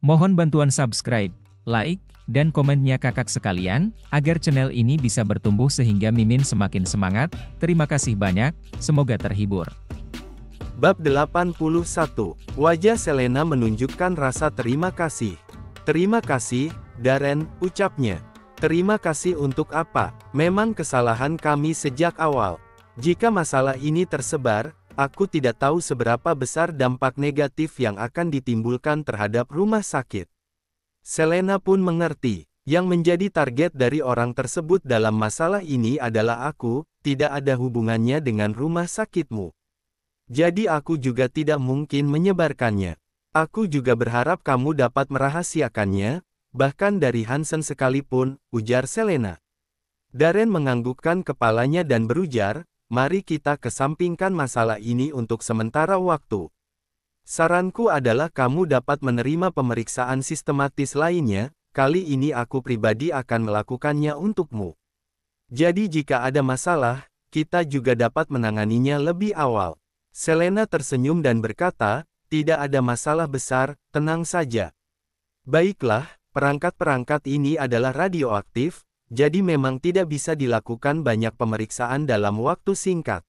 Mohon bantuan subscribe, like, dan komennya kakak sekalian, agar channel ini bisa bertumbuh sehingga Mimin semakin semangat. Terima kasih banyak, semoga terhibur. Bab 81, Wajah Selena menunjukkan rasa terima kasih. Terima kasih, Darren, ucapnya. Terima kasih untuk apa, memang kesalahan kami sejak awal. Jika masalah ini tersebar, Aku tidak tahu seberapa besar dampak negatif yang akan ditimbulkan terhadap rumah sakit. Selena pun mengerti, yang menjadi target dari orang tersebut dalam masalah ini adalah aku, tidak ada hubungannya dengan rumah sakitmu. Jadi aku juga tidak mungkin menyebarkannya. Aku juga berharap kamu dapat merahasiakannya, bahkan dari Hansen sekalipun, ujar Selena. Darren menganggukkan kepalanya dan berujar, mari kita kesampingkan masalah ini untuk sementara waktu. Saranku adalah kamu dapat menerima pemeriksaan sistematis lainnya, kali ini aku pribadi akan melakukannya untukmu. Jadi jika ada masalah, kita juga dapat menanganinya lebih awal. Selena tersenyum dan berkata, tidak ada masalah besar, tenang saja. Baiklah, perangkat-perangkat ini adalah radioaktif, jadi memang tidak bisa dilakukan banyak pemeriksaan dalam waktu singkat.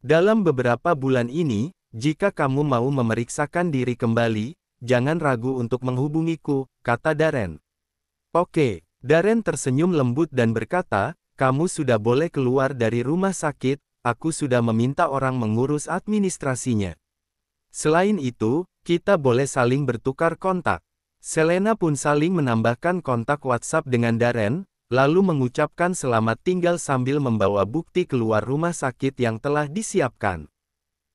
Dalam beberapa bulan ini, jika kamu mau memeriksakan diri kembali, jangan ragu untuk menghubungiku, kata Darren. Oke, Darren tersenyum lembut dan berkata, kamu sudah boleh keluar dari rumah sakit, aku sudah meminta orang mengurus administrasinya. Selain itu, kita boleh saling bertukar kontak. Selena pun saling menambahkan kontak WhatsApp dengan Darren lalu mengucapkan selamat tinggal sambil membawa bukti keluar rumah sakit yang telah disiapkan.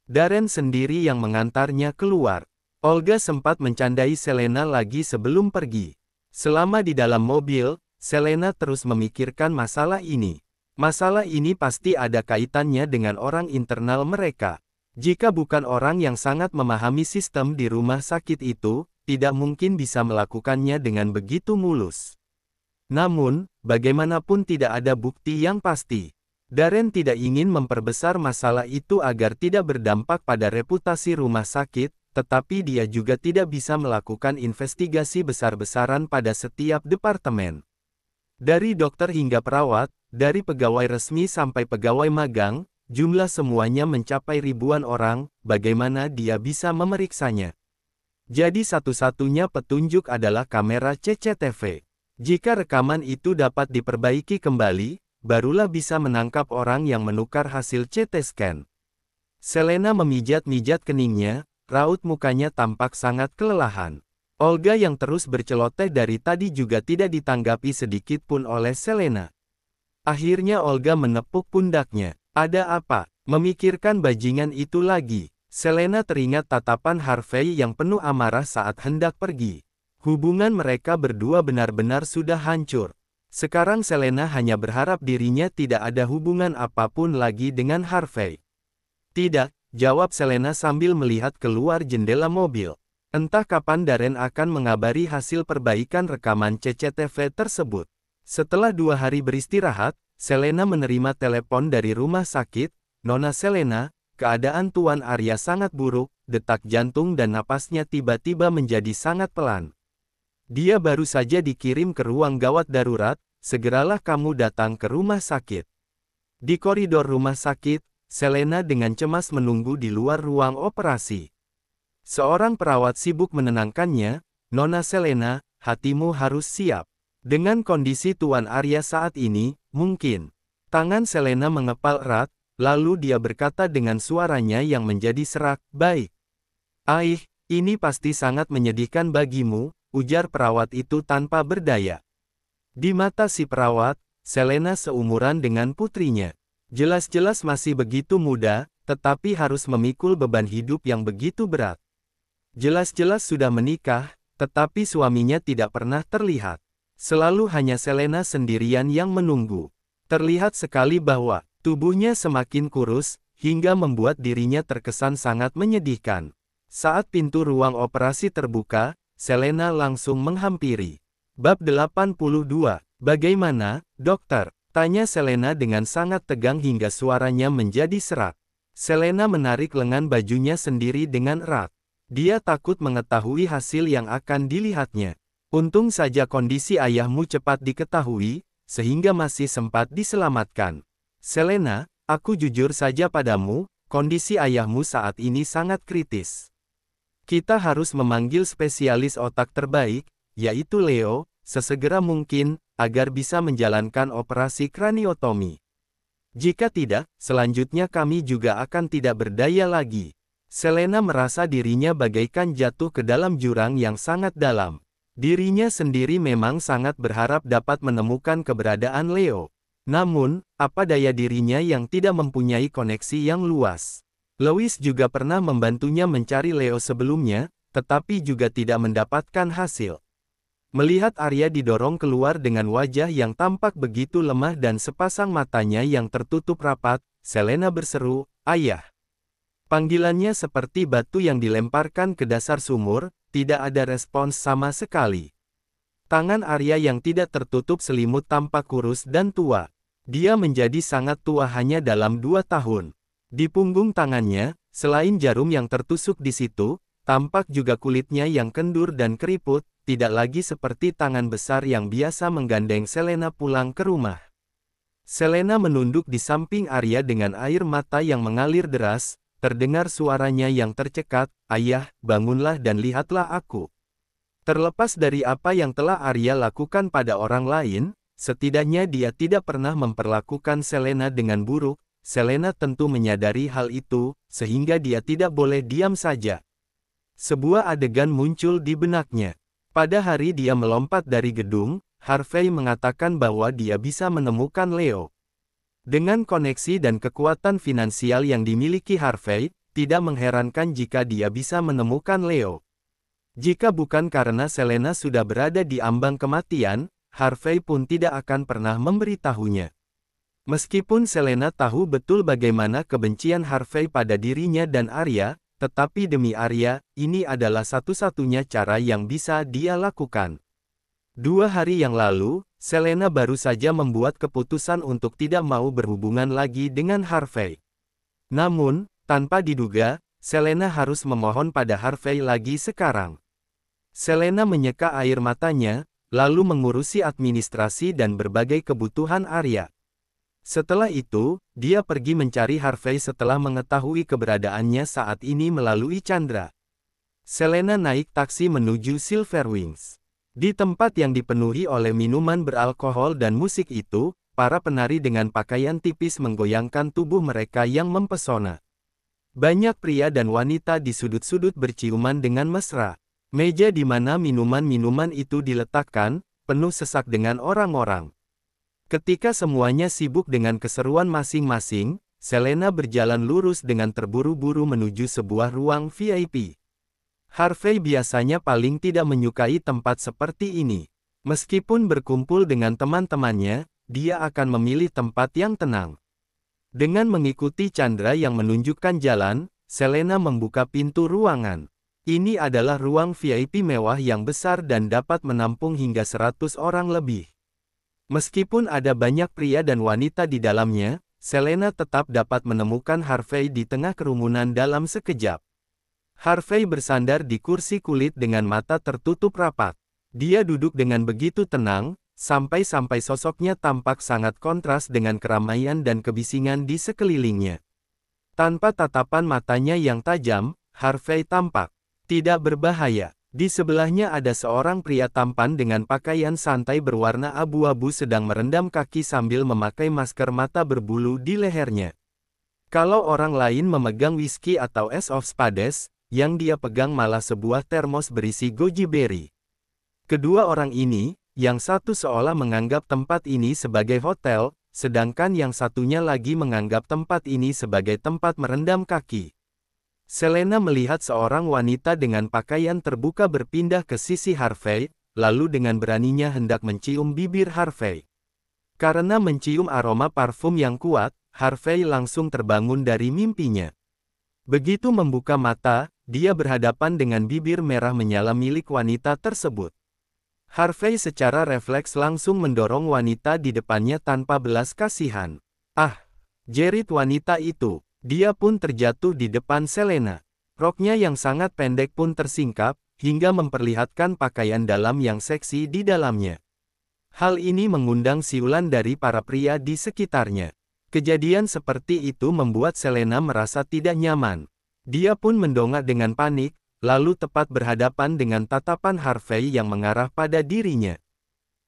Darren sendiri yang mengantarnya keluar. Olga sempat mencandai Selena lagi sebelum pergi. Selama di dalam mobil, Selena terus memikirkan masalah ini. Masalah ini pasti ada kaitannya dengan orang internal mereka. Jika bukan orang yang sangat memahami sistem di rumah sakit itu, tidak mungkin bisa melakukannya dengan begitu mulus. Namun, bagaimanapun tidak ada bukti yang pasti. Darren tidak ingin memperbesar masalah itu agar tidak berdampak pada reputasi rumah sakit, tetapi dia juga tidak bisa melakukan investigasi besar-besaran pada setiap departemen. Dari dokter hingga perawat, dari pegawai resmi sampai pegawai magang, jumlah semuanya mencapai ribuan orang, bagaimana dia bisa memeriksanya. Jadi satu-satunya petunjuk adalah kamera CCTV. Jika rekaman itu dapat diperbaiki kembali, barulah bisa menangkap orang yang menukar hasil CT scan. Selena memijat-mijat keningnya, raut mukanya tampak sangat kelelahan. Olga yang terus berceloteh dari tadi juga tidak ditanggapi sedikit pun oleh Selena. Akhirnya Olga menepuk pundaknya. Ada apa? Memikirkan bajingan itu lagi. Selena teringat tatapan Harvey yang penuh amarah saat hendak pergi. Hubungan mereka berdua benar-benar sudah hancur. Sekarang Selena hanya berharap dirinya tidak ada hubungan apapun lagi dengan Harvey. Tidak, jawab Selena sambil melihat keluar jendela mobil. Entah kapan Darren akan mengabari hasil perbaikan rekaman CCTV tersebut. Setelah dua hari beristirahat, Selena menerima telepon dari rumah sakit, Nona Selena, keadaan Tuan Arya sangat buruk, detak jantung dan napasnya tiba-tiba menjadi sangat pelan. Dia baru saja dikirim ke ruang gawat darurat, segeralah kamu datang ke rumah sakit. Di koridor rumah sakit, Selena dengan cemas menunggu di luar ruang operasi. Seorang perawat sibuk menenangkannya, Nona Selena, hatimu harus siap. Dengan kondisi Tuan Arya saat ini, mungkin. Tangan Selena mengepal erat, lalu dia berkata dengan suaranya yang menjadi serak, baik. Aih, ini pasti sangat menyedihkan bagimu, ujar perawat itu tanpa berdaya. Di mata si perawat, Selena seumuran dengan putrinya. Jelas-jelas masih begitu muda, tetapi harus memikul beban hidup yang begitu berat. Jelas-jelas sudah menikah, tetapi suaminya tidak pernah terlihat. Selalu hanya Selena sendirian yang menunggu. Terlihat sekali bahwa tubuhnya semakin kurus, hingga membuat dirinya terkesan sangat menyedihkan. Saat pintu ruang operasi terbuka, Selena langsung menghampiri. Bab 82, Bagaimana, dokter? Tanya Selena dengan sangat tegang hingga suaranya menjadi serak. Selena menarik lengan bajunya sendiri dengan erat. Dia takut mengetahui hasil yang akan dilihatnya. Untung saja kondisi ayahmu cepat diketahui, sehingga masih sempat diselamatkan. Selena, aku jujur saja padamu, kondisi ayahmu saat ini sangat kritis. Kita harus memanggil spesialis otak terbaik, yaitu Leo, sesegera mungkin, agar bisa menjalankan operasi kraniotomi. Jika tidak, selanjutnya kami juga akan tidak berdaya lagi. Selena merasa dirinya bagaikan jatuh ke dalam jurang yang sangat dalam. Dirinya sendiri memang sangat berharap dapat menemukan keberadaan Leo. Namun, apa daya dirinya yang tidak mempunyai koneksi yang luas? Louis juga pernah membantunya mencari Leo sebelumnya, tetapi juga tidak mendapatkan hasil. Melihat Arya didorong keluar dengan wajah yang tampak begitu lemah dan sepasang matanya yang tertutup rapat, Selena berseru, Ayah! Panggilannya seperti batu yang dilemparkan ke dasar sumur, tidak ada respons sama sekali. Tangan Arya yang tidak tertutup selimut tampak kurus dan tua. Dia menjadi sangat tua hanya dalam dua tahun. Di punggung tangannya, selain jarum yang tertusuk di situ, tampak juga kulitnya yang kendur dan keriput, tidak lagi seperti tangan besar yang biasa menggandeng Selena pulang ke rumah. Selena menunduk di samping Arya dengan air mata yang mengalir deras, terdengar suaranya yang tercekat, Ayah, bangunlah dan lihatlah aku. Terlepas dari apa yang telah Arya lakukan pada orang lain, setidaknya dia tidak pernah memperlakukan Selena dengan buruk, Selena tentu menyadari hal itu, sehingga dia tidak boleh diam saja. Sebuah adegan muncul di benaknya. Pada hari dia melompat dari gedung, Harvey mengatakan bahwa dia bisa menemukan Leo. Dengan koneksi dan kekuatan finansial yang dimiliki Harvey, tidak mengherankan jika dia bisa menemukan Leo. Jika bukan karena Selena sudah berada di ambang kematian, Harvey pun tidak akan pernah memberitahunya. Meskipun Selena tahu betul bagaimana kebencian Harvey pada dirinya dan Arya, tetapi demi Arya, ini adalah satu-satunya cara yang bisa dia lakukan. Dua hari yang lalu, Selena baru saja membuat keputusan untuk tidak mau berhubungan lagi dengan Harvey. Namun, tanpa diduga, Selena harus memohon pada Harvey lagi sekarang. Selena menyeka air matanya, lalu mengurusi administrasi dan berbagai kebutuhan Arya. Setelah itu, dia pergi mencari Harvey setelah mengetahui keberadaannya saat ini melalui Chandra. Selena naik taksi menuju Silver Wings. Di tempat yang dipenuhi oleh minuman beralkohol dan musik itu, para penari dengan pakaian tipis menggoyangkan tubuh mereka yang mempesona. Banyak pria dan wanita di sudut-sudut berciuman dengan mesra. Meja di mana minuman-minuman itu diletakkan, penuh sesak dengan orang-orang. Ketika semuanya sibuk dengan keseruan masing-masing, Selena berjalan lurus dengan terburu-buru menuju sebuah ruang VIP. Harvey biasanya paling tidak menyukai tempat seperti ini. Meskipun berkumpul dengan teman-temannya, dia akan memilih tempat yang tenang. Dengan mengikuti Chandra yang menunjukkan jalan, Selena membuka pintu ruangan. Ini adalah ruang VIP mewah yang besar dan dapat menampung hingga 100 orang lebih. Meskipun ada banyak pria dan wanita di dalamnya, Selena tetap dapat menemukan Harvey di tengah kerumunan dalam sekejap. Harvey bersandar di kursi kulit dengan mata tertutup rapat. Dia duduk dengan begitu tenang, sampai-sampai sosoknya tampak sangat kontras dengan keramaian dan kebisingan di sekelilingnya. Tanpa tatapan matanya yang tajam, Harvey tampak tidak berbahaya. Di sebelahnya ada seorang pria tampan dengan pakaian santai berwarna abu-abu sedang merendam kaki sambil memakai masker mata berbulu di lehernya. Kalau orang lain memegang whisky atau es of spades, yang dia pegang malah sebuah termos berisi goji berry. Kedua orang ini, yang satu seolah menganggap tempat ini sebagai hotel, sedangkan yang satunya lagi menganggap tempat ini sebagai tempat merendam kaki. Selena melihat seorang wanita dengan pakaian terbuka berpindah ke sisi Harvey, lalu dengan beraninya hendak mencium bibir Harvey. Karena mencium aroma parfum yang kuat, Harvey langsung terbangun dari mimpinya. Begitu membuka mata, dia berhadapan dengan bibir merah menyala milik wanita tersebut. Harvey secara refleks langsung mendorong wanita di depannya tanpa belas kasihan. Ah, jerit wanita itu. Dia pun terjatuh di depan Selena. Roknya yang sangat pendek pun tersingkap, hingga memperlihatkan pakaian dalam yang seksi di dalamnya. Hal ini mengundang siulan dari para pria di sekitarnya. Kejadian seperti itu membuat Selena merasa tidak nyaman. Dia pun mendongak dengan panik, lalu tepat berhadapan dengan tatapan Harvey yang mengarah pada dirinya.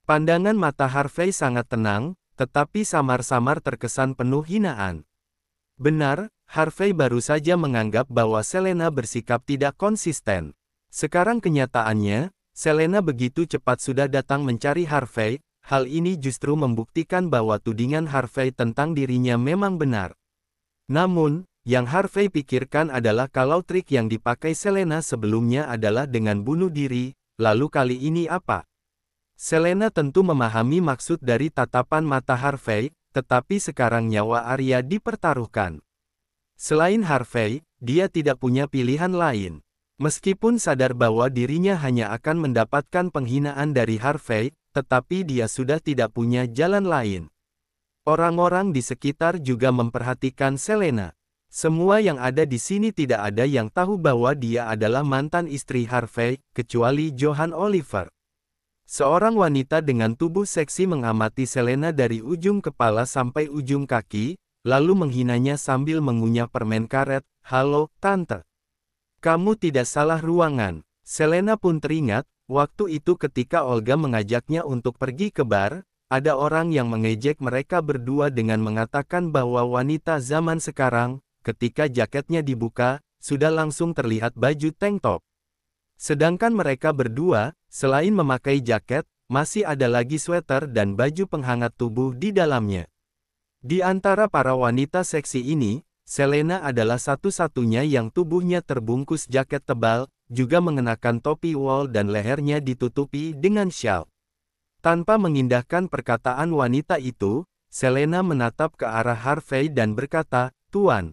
Pandangan mata Harvey sangat tenang, tetapi samar-samar terkesan penuh hinaan. Benar, Harvey baru saja menganggap bahwa Selena bersikap tidak konsisten. Sekarang kenyataannya, Selena begitu cepat sudah datang mencari Harvey, hal ini justru membuktikan bahwa tudingan Harvey tentang dirinya memang benar. Namun, yang Harvey pikirkan adalah kalau trik yang dipakai Selena sebelumnya adalah dengan bunuh diri, lalu kali ini apa? Selena tentu memahami maksud dari tatapan mata Harvey, tetapi sekarang nyawa Arya dipertaruhkan. Selain Harvey, dia tidak punya pilihan lain. Meskipun sadar bahwa dirinya hanya akan mendapatkan penghinaan dari Harvey, tetapi dia sudah tidak punya jalan lain. Orang-orang di sekitar juga memperhatikan Selena. Semua yang ada di sini tidak ada yang tahu bahwa dia adalah mantan istri Harvey, kecuali Johan Oliver. Seorang wanita dengan tubuh seksi mengamati Selena dari ujung kepala sampai ujung kaki, lalu menghinanya sambil mengunyah permen karet, Halo, Tante. Kamu tidak salah ruangan. Selena pun teringat, waktu itu ketika Olga mengajaknya untuk pergi ke bar, ada orang yang mengejek mereka berdua dengan mengatakan bahwa wanita zaman sekarang, ketika jaketnya dibuka, sudah langsung terlihat baju tank top. Sedangkan mereka berdua, selain memakai jaket, masih ada lagi sweater dan baju penghangat tubuh di dalamnya. Di antara para wanita seksi ini, Selena adalah satu-satunya yang tubuhnya terbungkus jaket tebal, juga mengenakan topi wol dan lehernya ditutupi dengan shawl. Tanpa mengindahkan perkataan wanita itu, Selena menatap ke arah Harvey dan berkata, Tuan.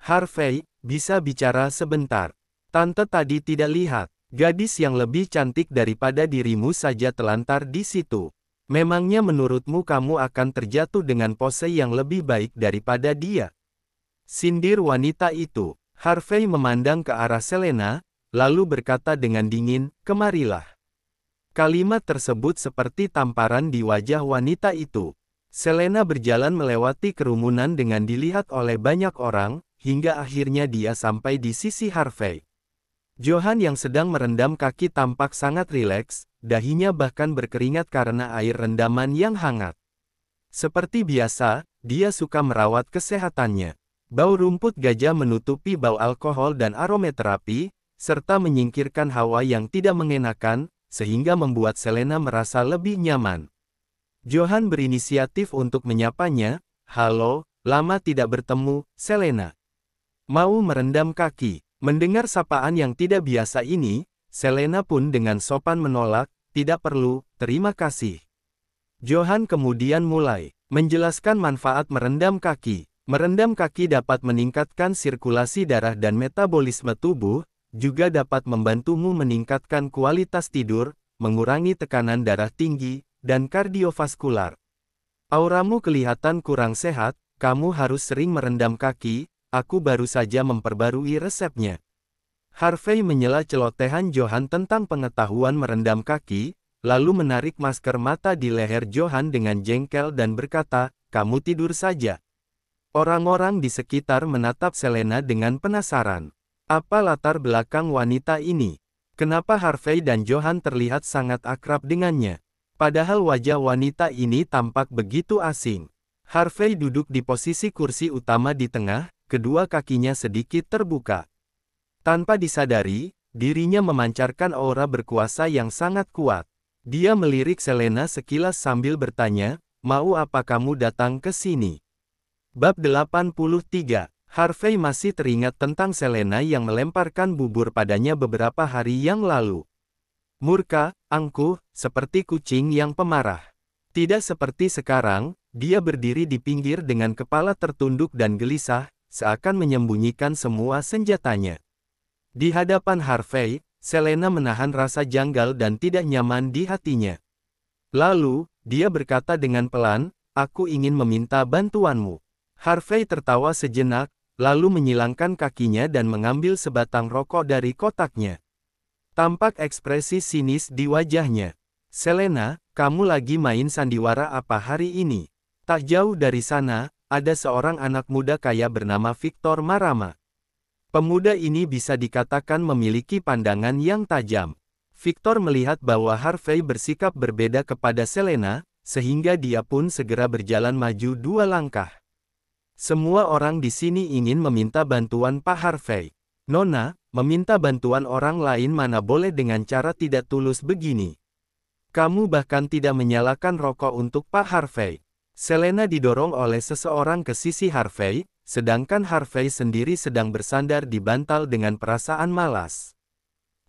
Harvey, bisa bicara sebentar. Tante tadi tidak lihat, gadis yang lebih cantik daripada dirimu saja telantar di situ. Memangnya menurutmu kamu akan terjatuh dengan pose yang lebih baik daripada dia? Sindir wanita itu. Harvey memandang ke arah Selena, lalu berkata dengan dingin, kemarilah. Kalimat tersebut seperti tamparan di wajah wanita itu. Selena berjalan melewati kerumunan dengan dilihat oleh banyak orang, hingga akhirnya dia sampai di sisi Harvey. Johan yang sedang merendam kaki tampak sangat rileks, dahinya bahkan berkeringat karena air rendaman yang hangat. Seperti biasa, dia suka merawat kesehatannya. Bau rumput gajah menutupi bau alkohol dan aromaterapi, serta menyingkirkan hawa yang tidak mengenakan, sehingga membuat Selena merasa lebih nyaman. Johan berinisiatif untuk menyapanya, Halo, lama tidak bertemu, Selena. Mau merendam kaki. Mendengar sapaan yang tidak biasa ini, Selena pun dengan sopan menolak, tidak perlu, terima kasih. Johan kemudian mulai menjelaskan manfaat merendam kaki. Merendam kaki dapat meningkatkan sirkulasi darah dan metabolisme tubuh, juga dapat membantumu meningkatkan kualitas tidur, mengurangi tekanan darah tinggi, dan kardiovaskular. Auramu kelihatan kurang sehat, kamu harus sering merendam kaki, Aku baru saja memperbarui resepnya. Harvey menyela celotehan Johan tentang pengetahuan merendam kaki, lalu menarik masker mata di leher Johan dengan jengkel dan berkata, kamu tidur saja. Orang-orang di sekitar menatap Selena dengan penasaran. Apa latar belakang wanita ini? Kenapa Harvey dan Johan terlihat sangat akrab dengannya? Padahal wajah wanita ini tampak begitu asing. Harvey duduk di posisi kursi utama di tengah, kedua kakinya sedikit terbuka. Tanpa disadari, dirinya memancarkan aura berkuasa yang sangat kuat. Dia melirik Selena sekilas sambil bertanya, mau apa kamu datang ke sini? Bab 83, Harvey masih teringat tentang Selena yang melemparkan bubur padanya beberapa hari yang lalu. Murka, angkuh, seperti kucing yang pemarah. Tidak seperti sekarang, dia berdiri di pinggir dengan kepala tertunduk dan gelisah, seakan menyembunyikan semua senjatanya. Di hadapan Harvey, Selena menahan rasa janggal dan tidak nyaman di hatinya. Lalu, dia berkata dengan pelan, aku ingin meminta bantuanmu. Harvey tertawa sejenak, lalu menyilangkan kakinya dan mengambil sebatang rokok dari kotaknya. Tampak ekspresi sinis di wajahnya. Selena, kamu lagi main sandiwara apa hari ini? Tak jauh dari sana, ada seorang anak muda kaya bernama Victor Marama. Pemuda ini bisa dikatakan memiliki pandangan yang tajam. Victor melihat bahwa Harvey bersikap berbeda kepada Selena, sehingga dia pun segera berjalan maju dua langkah. Semua orang di sini ingin meminta bantuan Pak Harvey. Nona, meminta bantuan orang lain mana boleh dengan cara tidak tulus begini. Kamu bahkan tidak menyalakan rokok untuk Pak Harvey. Selena didorong oleh seseorang ke sisi Harvey, sedangkan Harvey sendiri sedang bersandar di bantal dengan perasaan malas.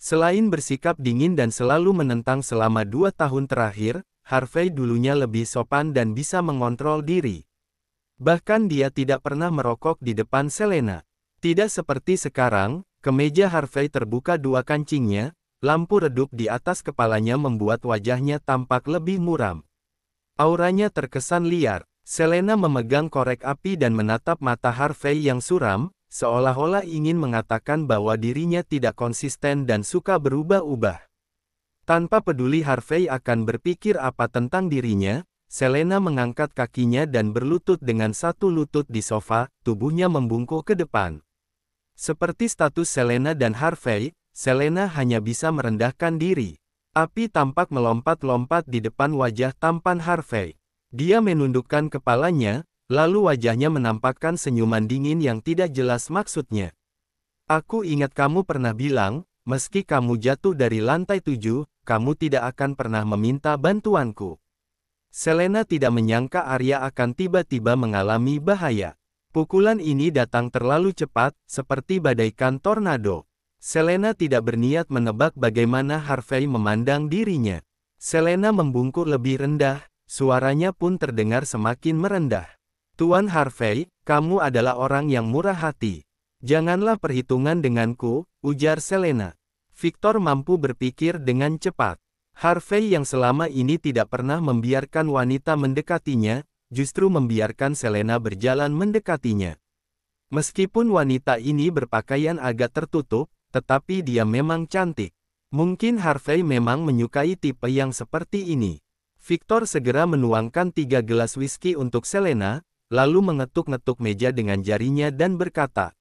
Selain bersikap dingin dan selalu menentang selama dua tahun terakhir, Harvey dulunya lebih sopan dan bisa mengontrol diri. Bahkan dia tidak pernah merokok di depan Selena. Tidak seperti sekarang, kemeja Harvey terbuka dua kancingnya, lampu redup di atas kepalanya membuat wajahnya tampak lebih muram. Auranya terkesan liar. Selena memegang korek api dan menatap mata Harvey yang suram, seolah-olah ingin mengatakan bahwa dirinya tidak konsisten dan suka berubah-ubah. Tanpa peduli Harvey akan berpikir apa tentang dirinya, Selena mengangkat kakinya dan berlutut dengan satu lutut di sofa, tubuhnya membungkuk ke depan. Seperti status Selena dan Harvey, Selena hanya bisa merendahkan diri. Api tampak melompat-lompat di depan wajah tampan Harvey. Dia menundukkan kepalanya, lalu wajahnya menampakkan senyuman dingin yang tidak jelas maksudnya. Aku ingat kamu pernah bilang, meski kamu jatuh dari lantai tujuh, kamu tidak akan pernah meminta bantuanku. Selena tidak menyangka Arya akan tiba-tiba mengalami bahaya. Pukulan ini datang terlalu cepat, seperti badaikan tornado. Selena tidak berniat menebak bagaimana Harvey memandang dirinya. Selena membungkuk lebih rendah, suaranya pun terdengar semakin merendah. Tuan Harvey, kamu adalah orang yang murah hati. Janganlah perhitungan denganku, ujar Selena. Victor mampu berpikir dengan cepat. Harvey yang selama ini tidak pernah membiarkan wanita mendekatinya, justru membiarkan Selena berjalan mendekatinya. Meskipun wanita ini berpakaian agak tertutup, tetapi dia memang cantik. Mungkin Harvey memang menyukai tipe yang seperti ini. Victor segera menuangkan tiga gelas whisky untuk Selena, lalu mengetuk-ngetuk meja dengan jarinya dan berkata,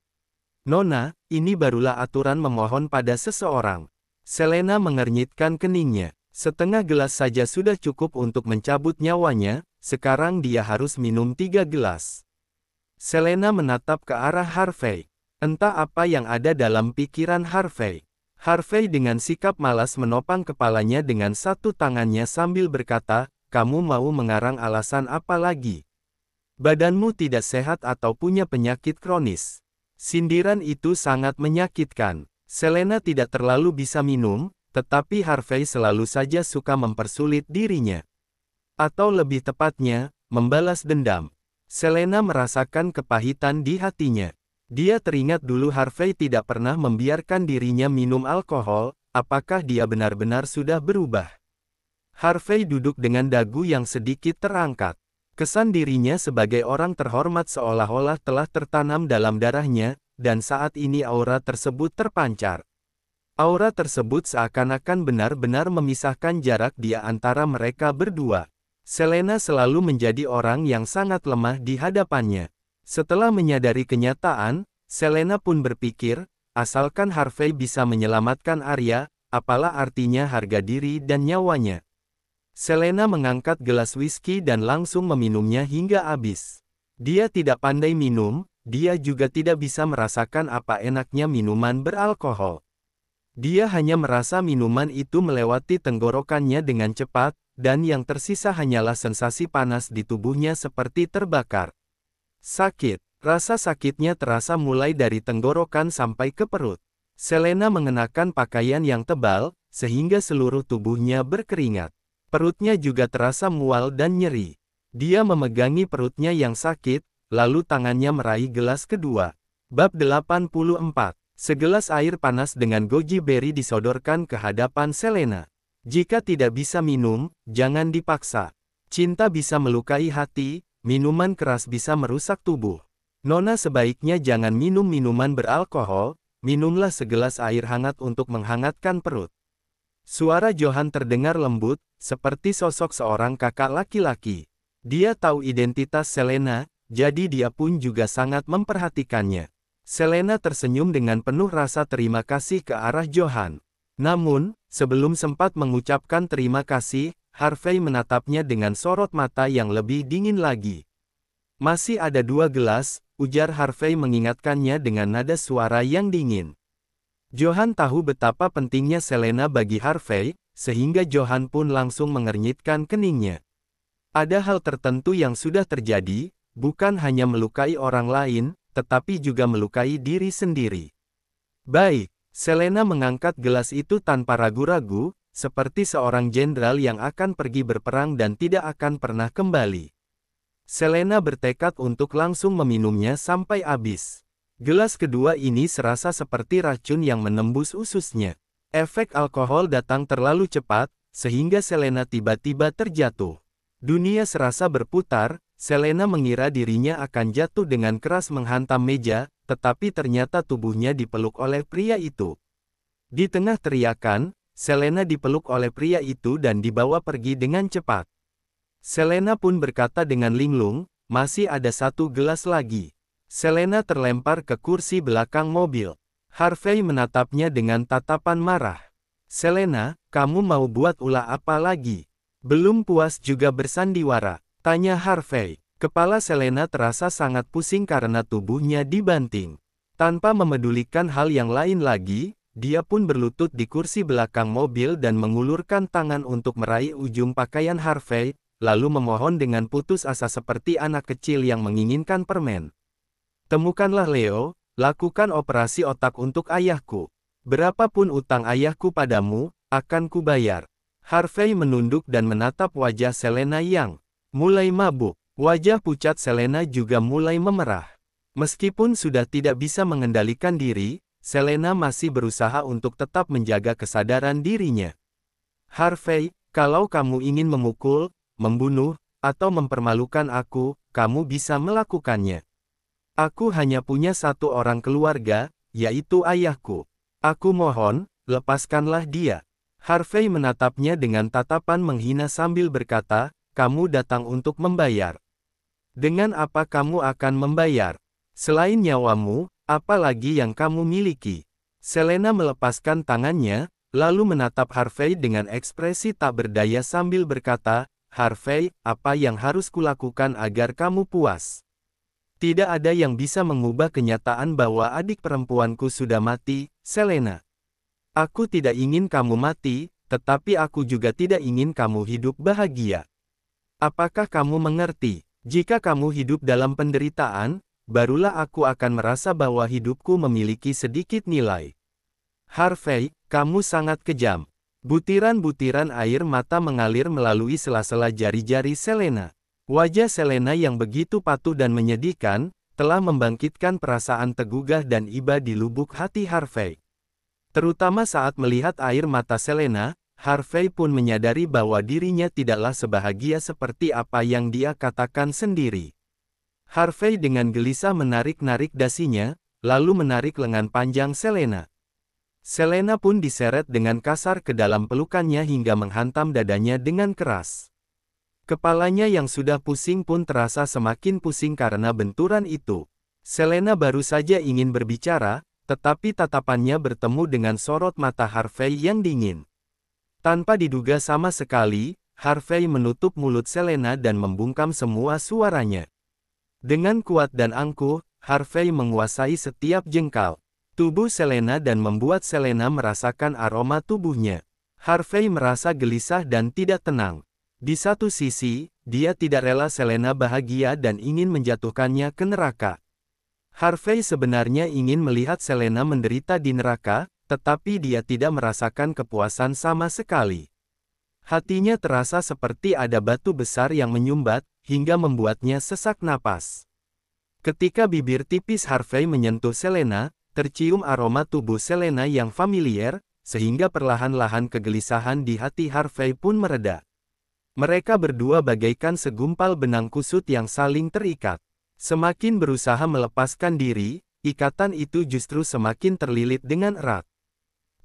Nona, ini barulah aturan memohon pada seseorang. Selena mengernyitkan keningnya. Setengah gelas saja sudah cukup untuk mencabut nyawanya, sekarang dia harus minum tiga gelas. Selena menatap ke arah Harvey. Entah apa yang ada dalam pikiran Harvey. Harvey dengan sikap malas menopang kepalanya dengan satu tangannya sambil berkata, kamu mau mengarang alasan apa lagi? Badanmu tidak sehat atau punya penyakit kronis. Sindiran itu sangat menyakitkan. Selena tidak terlalu bisa minum, tetapi Harvey selalu saja suka mempersulit dirinya. Atau lebih tepatnya, membalas dendam. Selena merasakan kepahitan di hatinya. Dia teringat dulu Harvey tidak pernah membiarkan dirinya minum alkohol, apakah dia benar-benar sudah berubah? Harvey duduk dengan dagu yang sedikit terangkat. Kesan dirinya sebagai orang terhormat seolah-olah telah tertanam dalam darahnya, dan saat ini aura tersebut terpancar. Aura tersebut seakan-akan benar-benar memisahkan jarak dia antara mereka berdua. Selena selalu menjadi orang yang sangat lemah di hadapannya. Setelah menyadari kenyataan, Selena pun berpikir, asalkan Harvey bisa menyelamatkan Arya, apalah artinya harga diri dan nyawanya. Selena mengangkat gelas whisky dan langsung meminumnya hingga habis. Dia tidak pandai minum, dia juga tidak bisa merasakan apa enaknya minuman beralkohol. Dia hanya merasa minuman itu melewati tenggorokannya dengan cepat, dan yang tersisa hanyalah sensasi panas di tubuhnya seperti terbakar. Sakit. Rasa sakitnya terasa mulai dari tenggorokan sampai ke perut. Selena mengenakan pakaian yang tebal, sehingga seluruh tubuhnya berkeringat. Perutnya juga terasa mual dan nyeri. Dia memegangi perutnya yang sakit, lalu tangannya meraih gelas kedua. Bab 84. Segelas air panas dengan goji berry disodorkan ke hadapan Selena. Jika tidak bisa minum, jangan dipaksa. Cinta bisa melukai hati, Minuman keras bisa merusak tubuh. Nona sebaiknya jangan minum minuman beralkohol, minumlah segelas air hangat untuk menghangatkan perut. Suara Johan terdengar lembut, seperti sosok seorang kakak laki-laki. Dia tahu identitas Selena, jadi dia pun juga sangat memperhatikannya. Selena tersenyum dengan penuh rasa terima kasih ke arah Johan. Namun, sebelum sempat mengucapkan terima kasih, Harvey menatapnya dengan sorot mata yang lebih dingin lagi. Masih ada dua gelas, ujar Harvey mengingatkannya dengan nada suara yang dingin. Johan tahu betapa pentingnya Selena bagi Harvey, sehingga Johan pun langsung mengernyitkan keningnya. Ada hal tertentu yang sudah terjadi, bukan hanya melukai orang lain, tetapi juga melukai diri sendiri. Baik, Selena mengangkat gelas itu tanpa ragu-ragu, seperti seorang jenderal yang akan pergi berperang dan tidak akan pernah kembali. Selena bertekad untuk langsung meminumnya sampai habis. Gelas kedua ini serasa seperti racun yang menembus ususnya. Efek alkohol datang terlalu cepat, sehingga Selena tiba-tiba terjatuh. Dunia serasa berputar, Selena mengira dirinya akan jatuh dengan keras menghantam meja, tetapi ternyata tubuhnya dipeluk oleh pria itu. Di tengah teriakan, Selena dipeluk oleh pria itu dan dibawa pergi dengan cepat. Selena pun berkata dengan linglung, masih ada satu gelas lagi. Selena terlempar ke kursi belakang mobil. Harvey menatapnya dengan tatapan marah. Selena, kamu mau buat ulah apa lagi? Belum puas juga bersandiwara, tanya Harvey. Kepala Selena terasa sangat pusing karena tubuhnya dibanting. Tanpa memedulikan hal yang lain lagi, dia pun berlutut di kursi belakang mobil dan mengulurkan tangan untuk meraih ujung pakaian Harvey, lalu memohon dengan putus asa seperti anak kecil yang menginginkan permen. Temukanlah Leo, lakukan operasi otak untuk ayahku. Berapapun utang ayahku padamu, akan kubayar. Harvey menunduk dan menatap wajah Selena yang mulai mabuk. Wajah pucat Selena juga mulai memerah. Meskipun sudah tidak bisa mengendalikan diri, Selena masih berusaha untuk tetap menjaga kesadaran dirinya. Harvey, kalau kamu ingin memukul, membunuh, atau mempermalukan aku, kamu bisa melakukannya. Aku hanya punya satu orang keluarga, yaitu ayahku. Aku mohon, lepaskanlah dia. Harvey menatapnya dengan tatapan menghina sambil berkata, kamu datang untuk membayar. Dengan apa kamu akan membayar? Selain nyawamu, apa lagi yang kamu miliki? Selena melepaskan tangannya, lalu menatap Harvey dengan ekspresi tak berdaya sambil berkata, Harvey, apa yang harus kulakukan agar kamu puas? Tidak ada yang bisa mengubah kenyataan bahwa adik perempuanku sudah mati, Selena. Aku tidak ingin kamu mati, tetapi aku juga tidak ingin kamu hidup bahagia. Apakah kamu mengerti? Jika kamu hidup dalam penderitaan, barulah aku akan merasa bahwa hidupku memiliki sedikit nilai. Harvey, kamu sangat kejam. Butiran-butiran air mata mengalir melalui sela-sela jari-jari Selena. Wajah Selena yang begitu patuh dan menyedihkan, telah membangkitkan perasaan tegugah dan iba di lubuk hati Harvey. Terutama saat melihat air mata Selena, Harvey pun menyadari bahwa dirinya tidaklah sebahagia seperti apa yang dia katakan sendiri. Harvey dengan gelisah menarik-narik dasinya, lalu menarik lengan panjang Selena. Selena pun diseret dengan kasar ke dalam pelukannya hingga menghantam dadanya dengan keras. Kepalanya yang sudah pusing pun terasa semakin pusing karena benturan itu. Selena baru saja ingin berbicara, tetapi tatapannya bertemu dengan sorot mata Harvey yang dingin. Tanpa diduga sama sekali, Harvey menutup mulut Selena dan membungkam semua suaranya. Dengan kuat dan angkuh, Harvey menguasai setiap jengkal tubuh Selena dan membuat Selena merasakan aroma tubuhnya. Harvey merasa gelisah dan tidak tenang. Di satu sisi, dia tidak rela Selena bahagia dan ingin menjatuhkannya ke neraka. Harvey sebenarnya ingin melihat Selena menderita di neraka, tetapi dia tidak merasakan kepuasan sama sekali. Hatinya terasa seperti ada batu besar yang menyumbat, hingga membuatnya sesak napas. Ketika bibir tipis Harvey menyentuh Selena, tercium aroma tubuh Selena yang familiar, sehingga perlahan-lahan kegelisahan di hati Harvey pun mereda. Mereka berdua bagaikan segumpal benang kusut yang saling terikat. Semakin berusaha melepaskan diri, ikatan itu justru semakin terlilit dengan erat.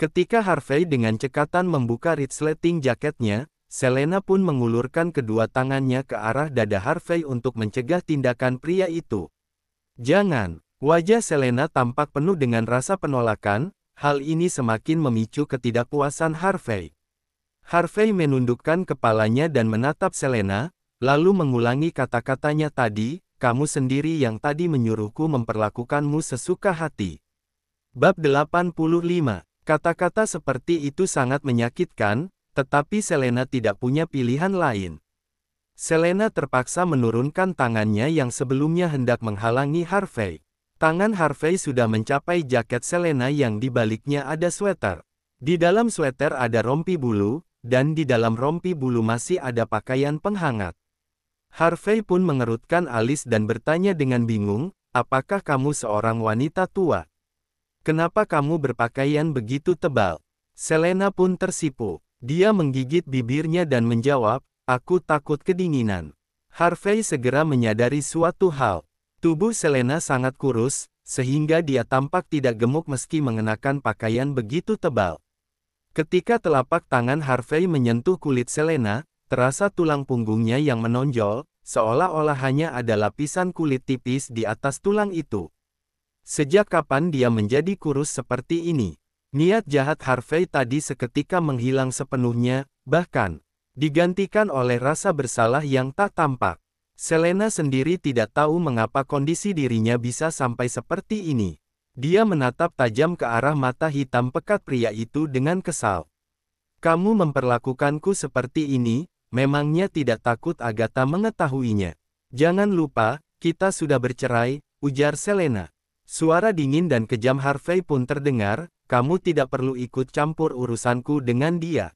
Ketika Harvey dengan cekatan membuka ritsleting jaketnya, Selena pun mengulurkan kedua tangannya ke arah dada Harvey untuk mencegah tindakan pria itu. Jangan, wajah Selena tampak penuh dengan rasa penolakan, hal ini semakin memicu ketidakpuasan Harvey. Harvey menundukkan kepalanya dan menatap Selena, lalu mengulangi kata-katanya tadi, kamu sendiri yang tadi menyuruhku memperlakukanmu sesuka hati. Bab 85 Kata-kata seperti itu sangat menyakitkan, tetapi Selena tidak punya pilihan lain. Selena terpaksa menurunkan tangannya yang sebelumnya hendak menghalangi Harvey. Tangan Harvey sudah mencapai jaket Selena yang dibaliknya ada sweater. Di dalam sweater ada rompi bulu, dan di dalam rompi bulu masih ada pakaian penghangat. Harvey pun mengerutkan alis dan bertanya dengan bingung, apakah kamu seorang wanita tua? Kenapa kamu berpakaian begitu tebal? Selena pun tersipu. Dia menggigit bibirnya dan menjawab, aku takut kedinginan. Harvey segera menyadari suatu hal. Tubuh Selena sangat kurus, sehingga dia tampak tidak gemuk meski mengenakan pakaian begitu tebal. Ketika telapak tangan Harvey menyentuh kulit Selena, terasa tulang punggungnya yang menonjol, seolah-olah hanya ada lapisan kulit tipis di atas tulang itu. Sejak kapan dia menjadi kurus seperti ini? Niat jahat Harvey tadi seketika menghilang sepenuhnya, bahkan digantikan oleh rasa bersalah yang tak tampak. Selena sendiri tidak tahu mengapa kondisi dirinya bisa sampai seperti ini. Dia menatap tajam ke arah mata hitam pekat pria itu dengan kesal. Kamu memperlakukanku seperti ini, memangnya tidak takut Agatha mengetahuinya. Jangan lupa, kita sudah bercerai, ujar Selena. Suara dingin dan kejam Harvey pun terdengar, kamu tidak perlu ikut campur urusanku dengan dia.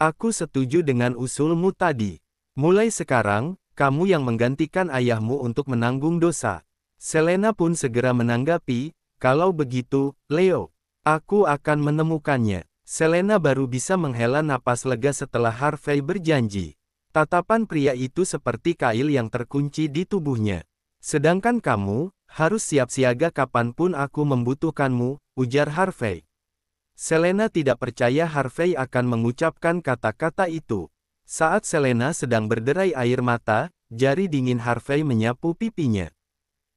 Aku setuju dengan usulmu tadi. Mulai sekarang, kamu yang menggantikan ayahmu untuk menanggung dosa. Selena pun segera menanggapi, kalau begitu, Leo, aku akan menemukannya. Selena baru bisa menghela napas lega setelah Harvey berjanji. Tatapan pria itu seperti kail yang terkunci di tubuhnya. Sedangkan kamu, harus siap siaga kapanpun aku membutuhkanmu, ujar Harvey. Selena tidak percaya Harvey akan mengucapkan kata-kata itu. Saat Selena sedang berderai air mata, jari dingin Harvey menyapu pipinya.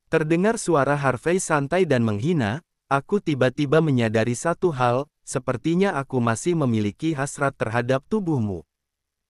Terdengar suara Harvey santai dan menghina, aku tiba-tiba menyadari satu hal, sepertinya aku masih memiliki hasrat terhadap tubuhmu.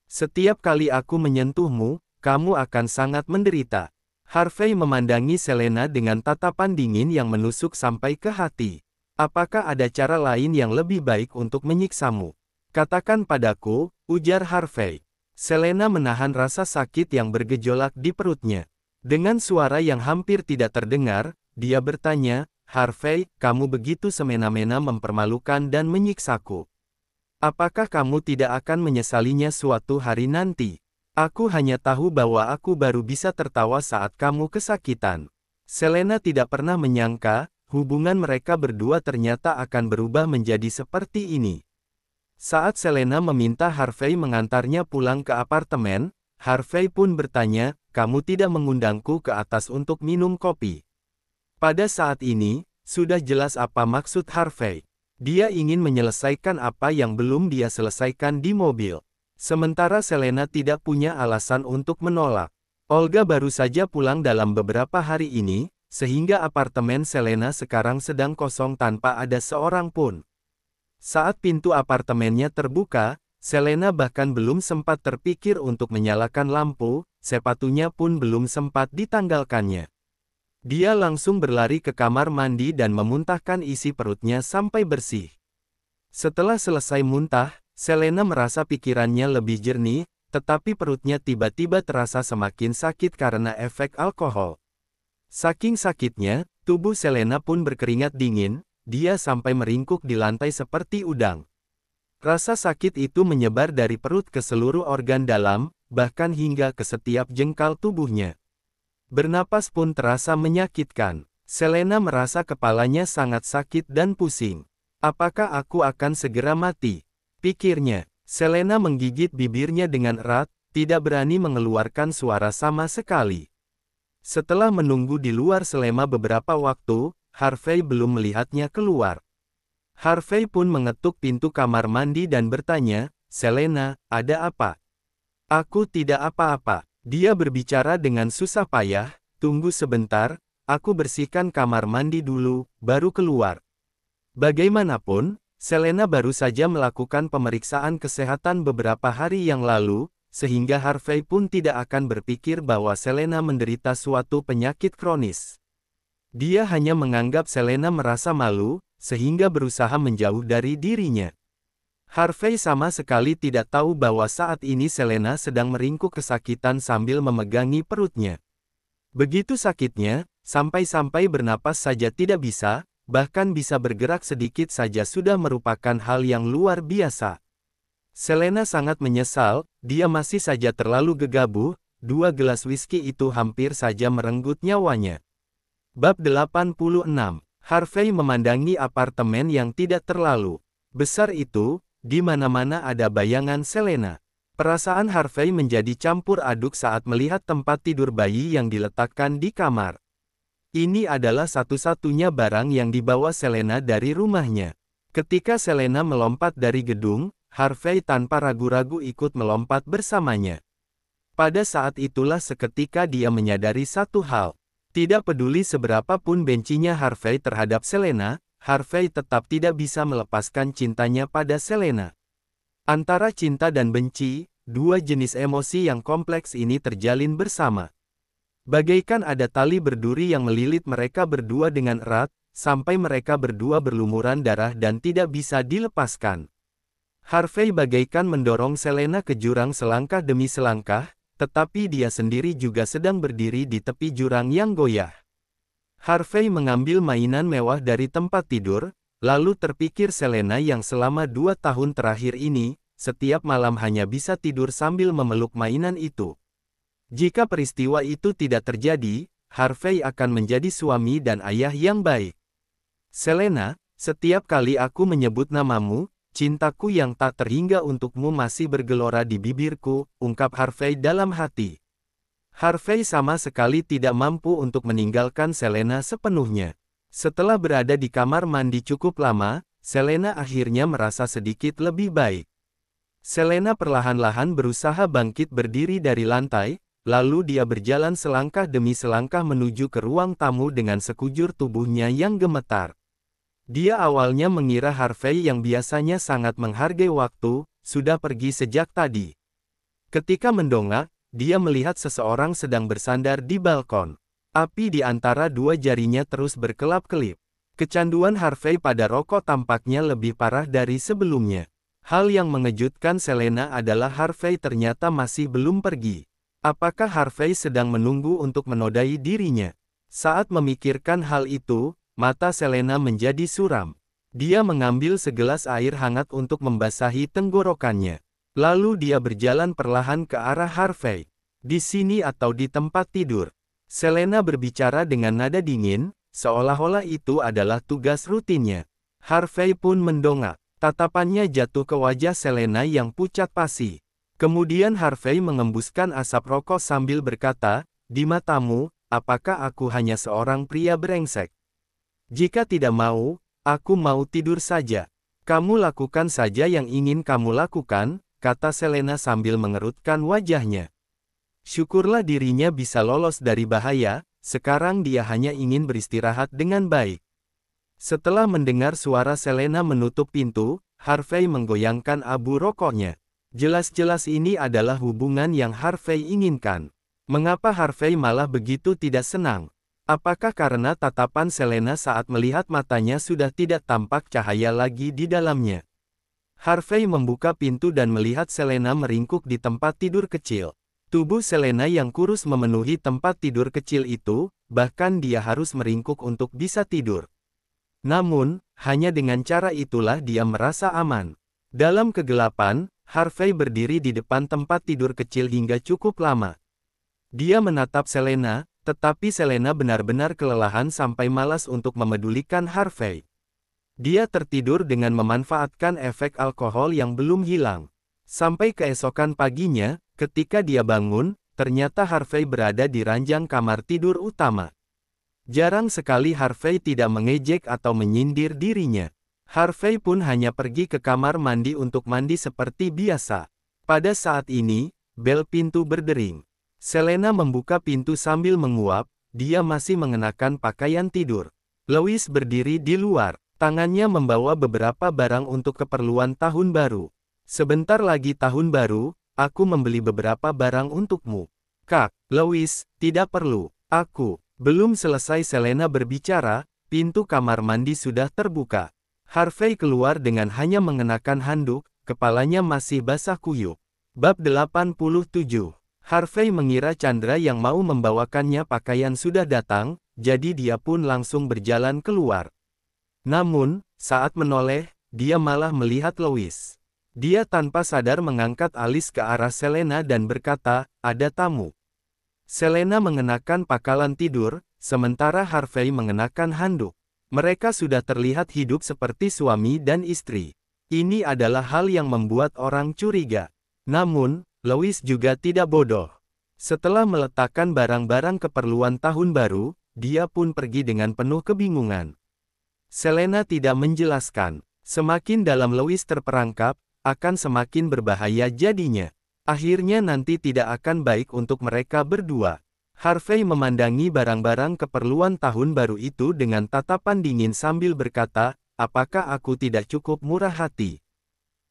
Setiap kali aku menyentuhmu, kamu akan sangat menderita. Harvey memandangi Selena dengan tatapan dingin yang menusuk sampai ke hati. Apakah ada cara lain yang lebih baik untuk menyiksamu? Katakan padaku, ujar Harvey. Selena menahan rasa sakit yang bergejolak di perutnya. Dengan suara yang hampir tidak terdengar, dia bertanya, Harvey, kamu begitu semena-mena mempermalukan dan menyiksaku. Apakah kamu tidak akan menyesalinya suatu hari nanti? Aku hanya tahu bahwa aku baru bisa tertawa saat kamu kesakitan. Selena tidak pernah menyangka, hubungan mereka berdua ternyata akan berubah menjadi seperti ini. Saat Selena meminta Harvey mengantarnya pulang ke apartemen, Harvey pun bertanya, kamu tidak mengundangku ke atas untuk minum kopi. Pada saat ini, sudah jelas apa maksud Harvey. Dia ingin menyelesaikan apa yang belum dia selesaikan di mobil. Sementara Selena tidak punya alasan untuk menolak. Olga baru saja pulang dalam beberapa hari ini, sehingga apartemen Selena sekarang sedang kosong tanpa ada seorang pun. Saat pintu apartemennya terbuka, Selena bahkan belum sempat terpikir untuk menyalakan lampu, sepatunya pun belum sempat ditanggalkannya. Dia langsung berlari ke kamar mandi dan memuntahkan isi perutnya sampai bersih. Setelah selesai muntah, Selena merasa pikirannya lebih jernih, tetapi perutnya tiba-tiba terasa semakin sakit karena efek alkohol. Saking sakitnya, tubuh Selena pun berkeringat dingin, dia sampai meringkuk di lantai seperti udang. Rasa sakit itu menyebar dari perut ke seluruh organ dalam, bahkan hingga ke setiap jengkal tubuhnya. Bernapas pun terasa menyakitkan. Selena merasa kepalanya sangat sakit dan pusing. Apakah aku akan segera mati? Pikirnya, Selena menggigit bibirnya dengan erat, tidak berani mengeluarkan suara sama sekali. Setelah menunggu di luar selama beberapa waktu, Harvey belum melihatnya keluar. Harvey pun mengetuk pintu kamar mandi dan bertanya, Selena, ada apa? Aku tidak apa-apa. Dia berbicara dengan susah payah, tunggu sebentar, aku bersihkan kamar mandi dulu, baru keluar. Bagaimanapun, Selena baru saja melakukan pemeriksaan kesehatan beberapa hari yang lalu, sehingga Harvey pun tidak akan berpikir bahwa Selena menderita suatu penyakit kronis. Dia hanya menganggap Selena merasa malu, sehingga berusaha menjauh dari dirinya. Harvey sama sekali tidak tahu bahwa saat ini Selena sedang meringkuk kesakitan sambil memegangi perutnya. Begitu sakitnya, sampai-sampai bernapas saja tidak bisa, bahkan bisa bergerak sedikit saja sudah merupakan hal yang luar biasa. Selena sangat menyesal, dia masih saja terlalu gegabah, dua gelas whisky itu hampir saja merenggut nyawanya. Bab 86, Harvey memandangi apartemen yang tidak terlalu besar itu, di mana-mana ada bayangan Selena. Perasaan Harvey menjadi campur aduk saat melihat tempat tidur bayi yang diletakkan di kamar. Ini adalah satu-satunya barang yang dibawa Selena dari rumahnya. Ketika Selena melompat dari gedung, Harvey tanpa ragu-ragu ikut melompat bersamanya. Pada saat itulah seketika dia menyadari satu hal. Tidak peduli seberapa pun bencinya Harvey terhadap Selena, Harvey tetap tidak bisa melepaskan cintanya pada Selena. Antara cinta dan benci, dua jenis emosi yang kompleks ini terjalin bersama. Bagaikan ada tali berduri yang melilit mereka berdua dengan erat, sampai mereka berdua berlumuran darah dan tidak bisa dilepaskan. Harvey bagaikan mendorong Selena ke jurang selangkah demi selangkah, tetapi dia sendiri juga sedang berdiri di tepi jurang yang goyah. Harvey mengambil mainan mewah dari tempat tidur, lalu terpikir Selena yang selama dua tahun terakhir ini, setiap malam hanya bisa tidur sambil memeluk mainan itu. Jika peristiwa itu tidak terjadi, Harvey akan menjadi suami dan ayah yang baik. Selena, setiap kali aku menyebut namamu, cintaku yang tak terhingga untukmu masih bergelora di bibirku, ungkap Harvey dalam hati. Harvey sama sekali tidak mampu untuk meninggalkan Selena sepenuhnya. Setelah berada di kamar mandi cukup lama, Selena akhirnya merasa sedikit lebih baik. Selena perlahan-lahan berusaha bangkit berdiri dari lantai, Lalu dia berjalan selangkah demi selangkah menuju ke ruang tamu dengan sekujur tubuhnya yang gemetar. Dia awalnya mengira Harvey yang biasanya sangat menghargai waktu, sudah pergi sejak tadi. Ketika mendongak, dia melihat seseorang sedang bersandar di balkon. Api di antara dua jarinya terus berkelap-kelip. Kecanduan Harvey pada rokok tampaknya lebih parah dari sebelumnya. Hal yang mengejutkan Selena adalah Harvey ternyata masih belum pergi. Apakah Harvey sedang menunggu untuk menodai dirinya? Saat memikirkan hal itu, mata Selena menjadi suram. Dia mengambil segelas air hangat untuk membasahi tenggorokannya. Lalu dia berjalan perlahan ke arah Harvey. Di sini atau di tempat tidur. Selena berbicara dengan nada dingin, seolah-olah itu adalah tugas rutinnya. Harvey pun mendongak. Tatapannya jatuh ke wajah Selena yang pucat pasi. Kemudian Harvey mengembuskan asap rokok sambil berkata, di matamu, apakah aku hanya seorang pria brengsek? Jika tidak mau, aku mau tidur saja. Kamu lakukan saja yang ingin kamu lakukan, kata Selena sambil mengerutkan wajahnya. Syukurlah dirinya bisa lolos dari bahaya, sekarang dia hanya ingin beristirahat dengan baik. Setelah mendengar suara Selena menutup pintu, Harvey menggoyangkan abu rokoknya. Jelas-jelas ini adalah hubungan yang Harvey inginkan. Mengapa Harvey malah begitu tidak senang? Apakah karena tatapan Selena saat melihat matanya sudah tidak tampak cahaya lagi di dalamnya? Harvey membuka pintu dan melihat Selena meringkuk di tempat tidur kecil. Tubuh Selena yang kurus memenuhi tempat tidur kecil itu, bahkan dia harus meringkuk untuk bisa tidur. Namun, hanya dengan cara itulah dia merasa aman. Dalam kegelapan, Harvey berdiri di depan tempat tidur kecil hingga cukup lama. Dia menatap Selena, tetapi Selena benar-benar kelelahan sampai malas untuk memedulikan Harvey. Dia tertidur dengan memanfaatkan efek alkohol yang belum hilang. Sampai keesokan paginya, ketika dia bangun, ternyata Harvey berada di ranjang kamar tidur utama. Jarang sekali Harvey tidak mengejek atau menyindir dirinya. Harvey pun hanya pergi ke kamar mandi untuk mandi seperti biasa. Pada saat ini, bel pintu berdering. Selena membuka pintu sambil menguap, dia masih mengenakan pakaian tidur. Louis berdiri di luar, tangannya membawa beberapa barang untuk keperluan tahun baru. Sebentar lagi tahun baru, aku membeli beberapa barang untukmu. Kak, Louis, tidak perlu. Aku, belum selesai Selena berbicara, pintu kamar mandi sudah terbuka. Harvey keluar dengan hanya mengenakan handuk, kepalanya masih basah kuyup. Bab 87. Harvey mengira Chandra yang mau membawakannya pakaian sudah datang, jadi dia pun langsung berjalan keluar. Namun, saat menoleh, dia malah melihat Lois. Dia tanpa sadar mengangkat alis ke arah Selena dan berkata, ada tamu. Selena mengenakan pakalan tidur, sementara Harvey mengenakan handuk. Mereka sudah terlihat hidup seperti suami dan istri. Ini adalah hal yang membuat orang curiga. Namun, Louis juga tidak bodoh. Setelah meletakkan barang-barang keperluan tahun baru, dia pun pergi dengan penuh kebingungan. Selena tidak menjelaskan. Semakin dalam Louis terperangkap, akan semakin berbahaya jadinya. Akhirnya nanti tidak akan baik untuk mereka berdua. Harvey memandangi barang-barang keperluan tahun baru itu dengan tatapan dingin sambil berkata, apakah aku tidak cukup murah hati?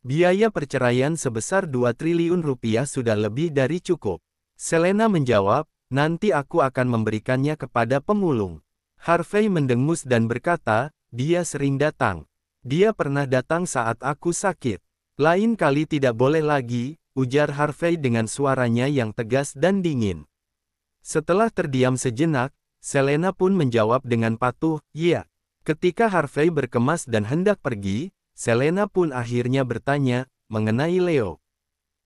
Biaya perceraian sebesar 2 triliun rupiah sudah lebih dari cukup. Selena menjawab, nanti aku akan memberikannya kepada pemulung. Harvey mendengus dan berkata, dia sering datang. Dia pernah datang saat aku sakit. Lain kali tidak boleh lagi, ujar Harvey dengan suaranya yang tegas dan dingin. Setelah terdiam sejenak, Selena pun menjawab dengan patuh, "Ya." Ketika Harvey berkemas dan hendak pergi, Selena pun akhirnya bertanya, mengenai Leo.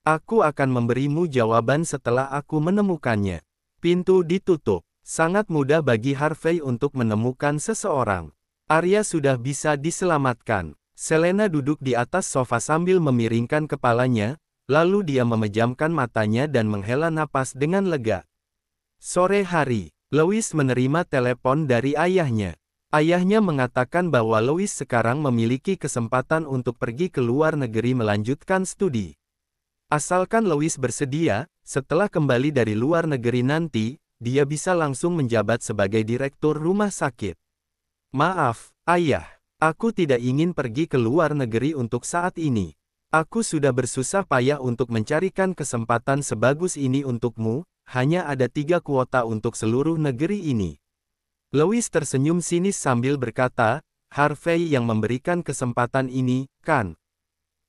Aku akan memberimu jawaban setelah aku menemukannya. Pintu ditutup. Sangat mudah bagi Harvey untuk menemukan seseorang. Arya sudah bisa diselamatkan. Selena duduk di atas sofa sambil memiringkan kepalanya, lalu dia memejamkan matanya dan menghela napas dengan lega. Sore hari, Louis menerima telepon dari ayahnya. Ayahnya mengatakan bahwa Louis sekarang memiliki kesempatan untuk pergi ke luar negeri melanjutkan studi. Asalkan Louis bersedia, setelah kembali dari luar negeri nanti, dia bisa langsung menjabat sebagai direktur rumah sakit. Maaf, ayah, aku tidak ingin pergi ke luar negeri untuk saat ini. Aku sudah bersusah payah untuk mencarikan kesempatan sebagus ini untukmu, hanya ada tiga kuota untuk seluruh negeri ini. Louis tersenyum sinis sambil berkata, Harvey yang memberikan kesempatan ini, kan?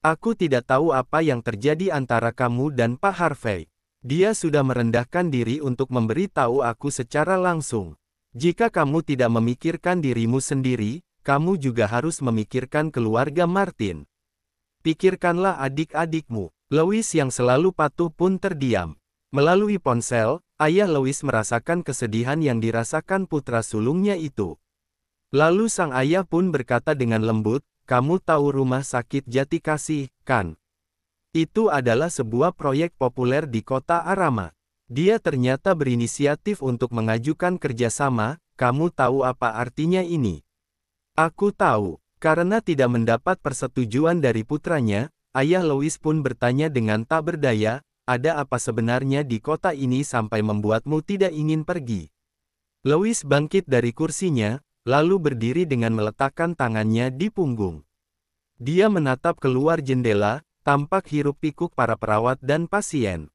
Aku tidak tahu apa yang terjadi antara kamu dan Pak Harvey. Dia sudah merendahkan diri untuk memberi tahu aku secara langsung. Jika kamu tidak memikirkan dirimu sendiri, kamu juga harus memikirkan keluarga Martin. Pikirkanlah adik-adikmu. Louis yang selalu patuh pun terdiam. Melalui ponsel, ayah Louis merasakan kesedihan yang dirasakan putra sulungnya itu. Lalu sang ayah pun berkata dengan lembut, kamu tahu rumah sakit jati kasih, kan? Itu adalah sebuah proyek populer di kota Arama. Dia ternyata berinisiatif untuk mengajukan kerjasama, kamu tahu apa artinya ini? Aku tahu, karena tidak mendapat persetujuan dari putranya, ayah Louis pun bertanya dengan tak berdaya, ada apa sebenarnya di kota ini sampai membuatmu tidak ingin pergi? Louis bangkit dari kursinya, lalu berdiri dengan meletakkan tangannya di punggung. Dia menatap keluar jendela, tampak hirup pikuk para perawat dan pasien.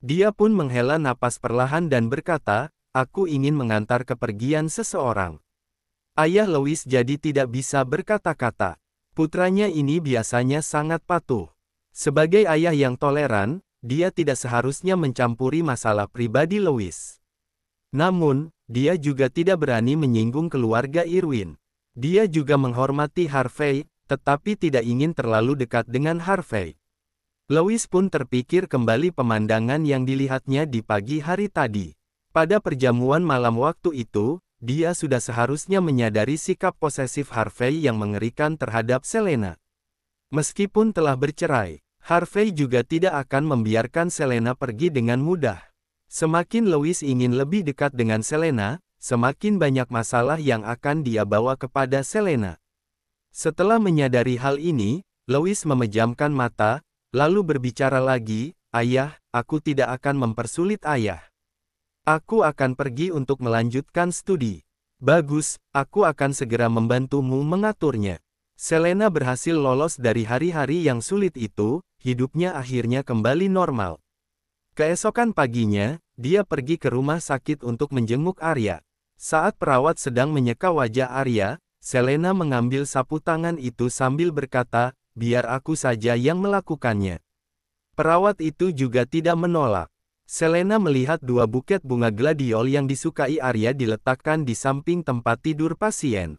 Dia pun menghela napas perlahan dan berkata, aku ingin mengantar kepergian seseorang. Ayah Louis jadi tidak bisa berkata-kata. Putranya ini biasanya sangat patuh. Sebagai ayah yang toleran, dia tidak seharusnya mencampuri masalah pribadi Louis. Namun, dia juga tidak berani menyinggung keluarga Irwin. Dia juga menghormati Harvey, tetapi tidak ingin terlalu dekat dengan Harvey. Louis pun terpikir kembali pemandangan yang dilihatnya di pagi hari tadi. Pada perjamuan malam waktu itu, dia sudah seharusnya menyadari sikap posesif Harvey yang mengerikan terhadap Selena. Meskipun telah bercerai, Harvey juga tidak akan membiarkan Selena pergi dengan mudah. Semakin Louis ingin lebih dekat dengan Selena, semakin banyak masalah yang akan dia bawa kepada Selena. Setelah menyadari hal ini, Louis memejamkan mata, lalu berbicara lagi, Ayah, aku tidak akan mempersulit ayah. Aku akan pergi untuk melanjutkan studi. Bagus, aku akan segera membantumu mengaturnya. Selena berhasil lolos dari hari-hari yang sulit itu, hidupnya akhirnya kembali normal. Keesokan paginya, dia pergi ke rumah sakit untuk menjenguk Arya. Saat perawat sedang menyeka wajah Arya, Selena mengambil sapu tangan itu sambil berkata, biar aku saja yang melakukannya. Perawat itu juga tidak menolak. Selena melihat dua buket bunga gladiol yang disukai Arya diletakkan di samping tempat tidur pasien.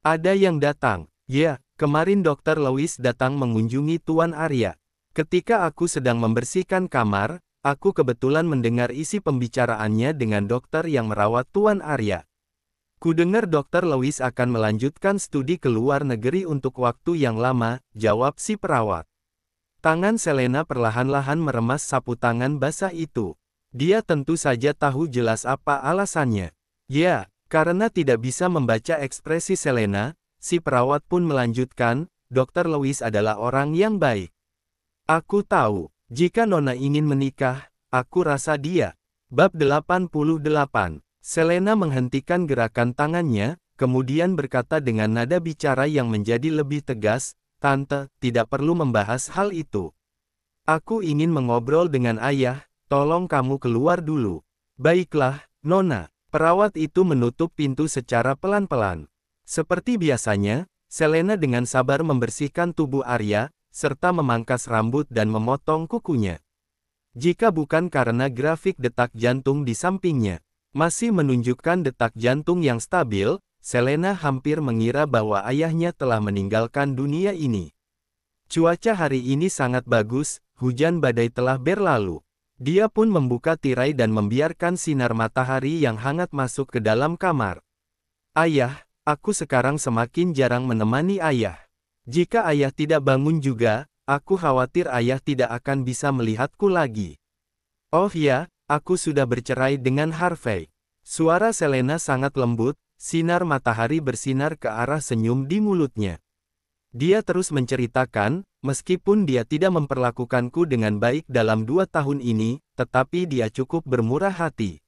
Ada yang datang, ya, Kemarin Dokter Louis datang mengunjungi Tuan Arya. Ketika aku sedang membersihkan kamar, aku kebetulan mendengar isi pembicaraannya dengan dokter yang merawat Tuan Arya. Kudengar Dokter Louis akan melanjutkan studi ke luar negeri untuk waktu yang lama, jawab si perawat. Tangan Selena perlahan-lahan meremas sapu tangan basah itu. Dia tentu saja tahu jelas apa alasannya. Ya, karena tidak bisa membaca ekspresi Selena, Si perawat pun melanjutkan, Dokter Louis adalah orang yang baik. Aku tahu, jika Nona ingin menikah, aku rasa dia. Bab 88, Selena menghentikan gerakan tangannya, kemudian berkata dengan nada bicara yang menjadi lebih tegas, Tante, tidak perlu membahas hal itu. Aku ingin mengobrol dengan ayah, tolong kamu keluar dulu. Baiklah, Nona. Perawat itu menutup pintu secara pelan-pelan. Seperti biasanya, Selena dengan sabar membersihkan tubuh Arya, serta memangkas rambut dan memotong kukunya. Jika bukan karena grafik detak jantung di sampingnya, masih menunjukkan detak jantung yang stabil, Selena hampir mengira bahwa ayahnya telah meninggalkan dunia ini. Cuaca hari ini sangat bagus, hujan badai telah berlalu. Dia pun membuka tirai dan membiarkan sinar matahari yang hangat masuk ke dalam kamar. Ayah, Aku sekarang semakin jarang menemani ayah. Jika ayah tidak bangun juga, aku khawatir ayah tidak akan bisa melihatku lagi. Oh ya, aku sudah bercerai dengan Harvey. Suara Selena sangat lembut, sinar matahari bersinar ke arah senyum di mulutnya. Dia terus menceritakan, meskipun dia tidak memperlakukanku dengan baik dalam dua tahun ini, tetapi dia cukup bermurah hati.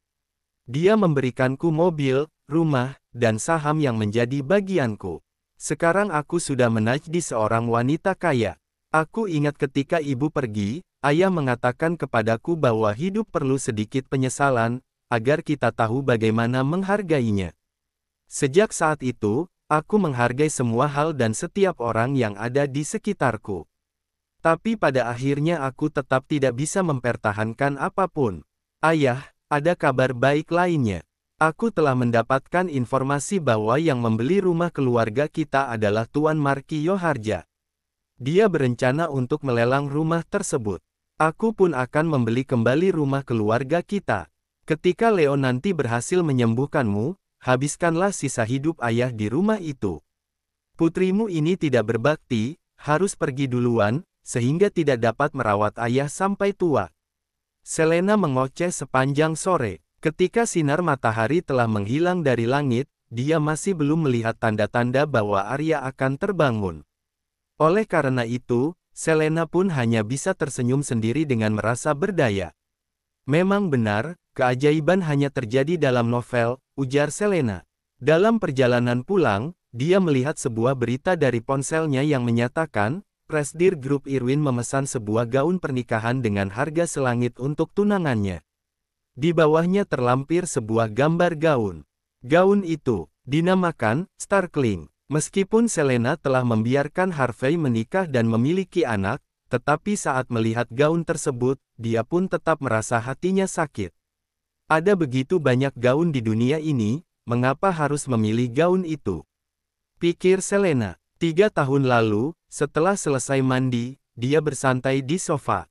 Dia memberikanku mobil, rumah, dan saham yang menjadi bagianku. Sekarang aku sudah menajdi seorang wanita kaya. Aku ingat ketika ibu pergi, ayah mengatakan kepadaku bahwa hidup perlu sedikit penyesalan, agar kita tahu bagaimana menghargainya. Sejak saat itu, aku menghargai semua hal dan setiap orang yang ada di sekitarku. Tapi pada akhirnya aku tetap tidak bisa mempertahankan apapun. Ayah, ada kabar baik lainnya. Aku telah mendapatkan informasi bahwa yang membeli rumah keluarga kita adalah Tuan Marki Yoharja. Dia berencana untuk melelang rumah tersebut. Aku pun akan membeli kembali rumah keluarga kita. Ketika Leo nanti berhasil menyembuhkanmu, habiskanlah sisa hidup ayah di rumah itu. Putrimu ini tidak berbakti, harus pergi duluan, sehingga tidak dapat merawat ayah sampai tua. Selena mengoceh sepanjang sore. Ketika sinar matahari telah menghilang dari langit, dia masih belum melihat tanda-tanda bahwa Arya akan terbangun. Oleh karena itu, Selena pun hanya bisa tersenyum sendiri dengan merasa berdaya. Memang benar, keajaiban hanya terjadi dalam novel, ujar Selena. Dalam perjalanan pulang, dia melihat sebuah berita dari ponselnya yang menyatakan, Presdir Grup Irwin memesan sebuah gaun pernikahan dengan harga selangit untuk tunangannya. Di bawahnya terlampir sebuah gambar gaun. Gaun itu, dinamakan, Starkling. Meskipun Selena telah membiarkan Harvey menikah dan memiliki anak, tetapi saat melihat gaun tersebut, dia pun tetap merasa hatinya sakit. Ada begitu banyak gaun di dunia ini, mengapa harus memilih gaun itu? Pikir Selena. Tiga tahun lalu, setelah selesai mandi, dia bersantai di sofa.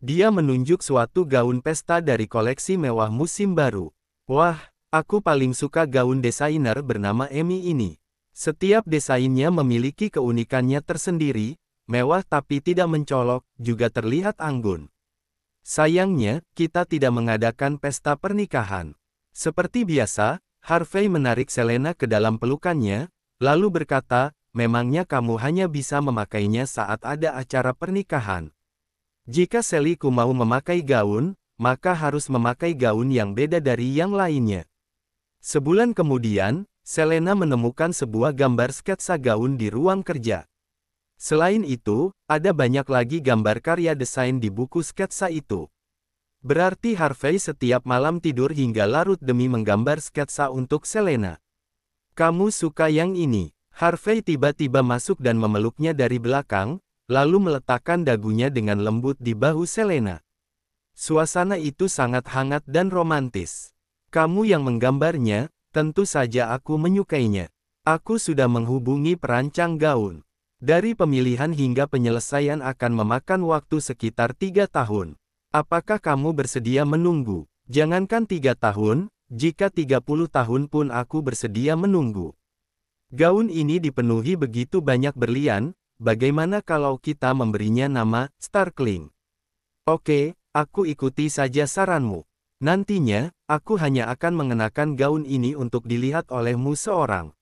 Dia menunjuk suatu gaun pesta dari koleksi mewah musim baru. Wah, aku paling suka gaun desainer bernama Emmy ini. Setiap desainnya memiliki keunikannya tersendiri, mewah tapi tidak mencolok, juga terlihat anggun. Sayangnya, kita tidak mengadakan pesta pernikahan. Seperti biasa, Harvey menarik Selena ke dalam pelukannya, lalu berkata, memangnya kamu hanya bisa memakainya saat ada acara pernikahan. Jika Seliku mau memakai gaun, maka harus memakai gaun yang beda dari yang lainnya. Sebulan kemudian, Selena menemukan sebuah gambar sketsa gaun di ruang kerja. Selain itu, ada banyak lagi gambar karya desain di buku sketsa itu. Berarti Harvey setiap malam tidur hingga larut demi menggambar sketsa untuk Selena. Kamu suka yang ini? Harvey tiba-tiba masuk dan memeluknya dari belakang, lalu meletakkan dagunya dengan lembut di bahu Selena. Suasana itu sangat hangat dan romantis. Kamu yang menggambarnya, tentu saja aku menyukainya. Aku sudah menghubungi perancang gaun. Dari pemilihan hingga penyelesaian akan memakan waktu sekitar tiga tahun. Apakah kamu bersedia menunggu? Jangankan tiga tahun, jika 30 tahun pun aku bersedia menunggu. Gaun ini dipenuhi begitu banyak berlian, Bagaimana kalau kita memberinya nama Starkling? Oke, aku ikuti saja saranmu. Nantinya, aku hanya akan mengenakan gaun ini untuk dilihat olehmu seorang.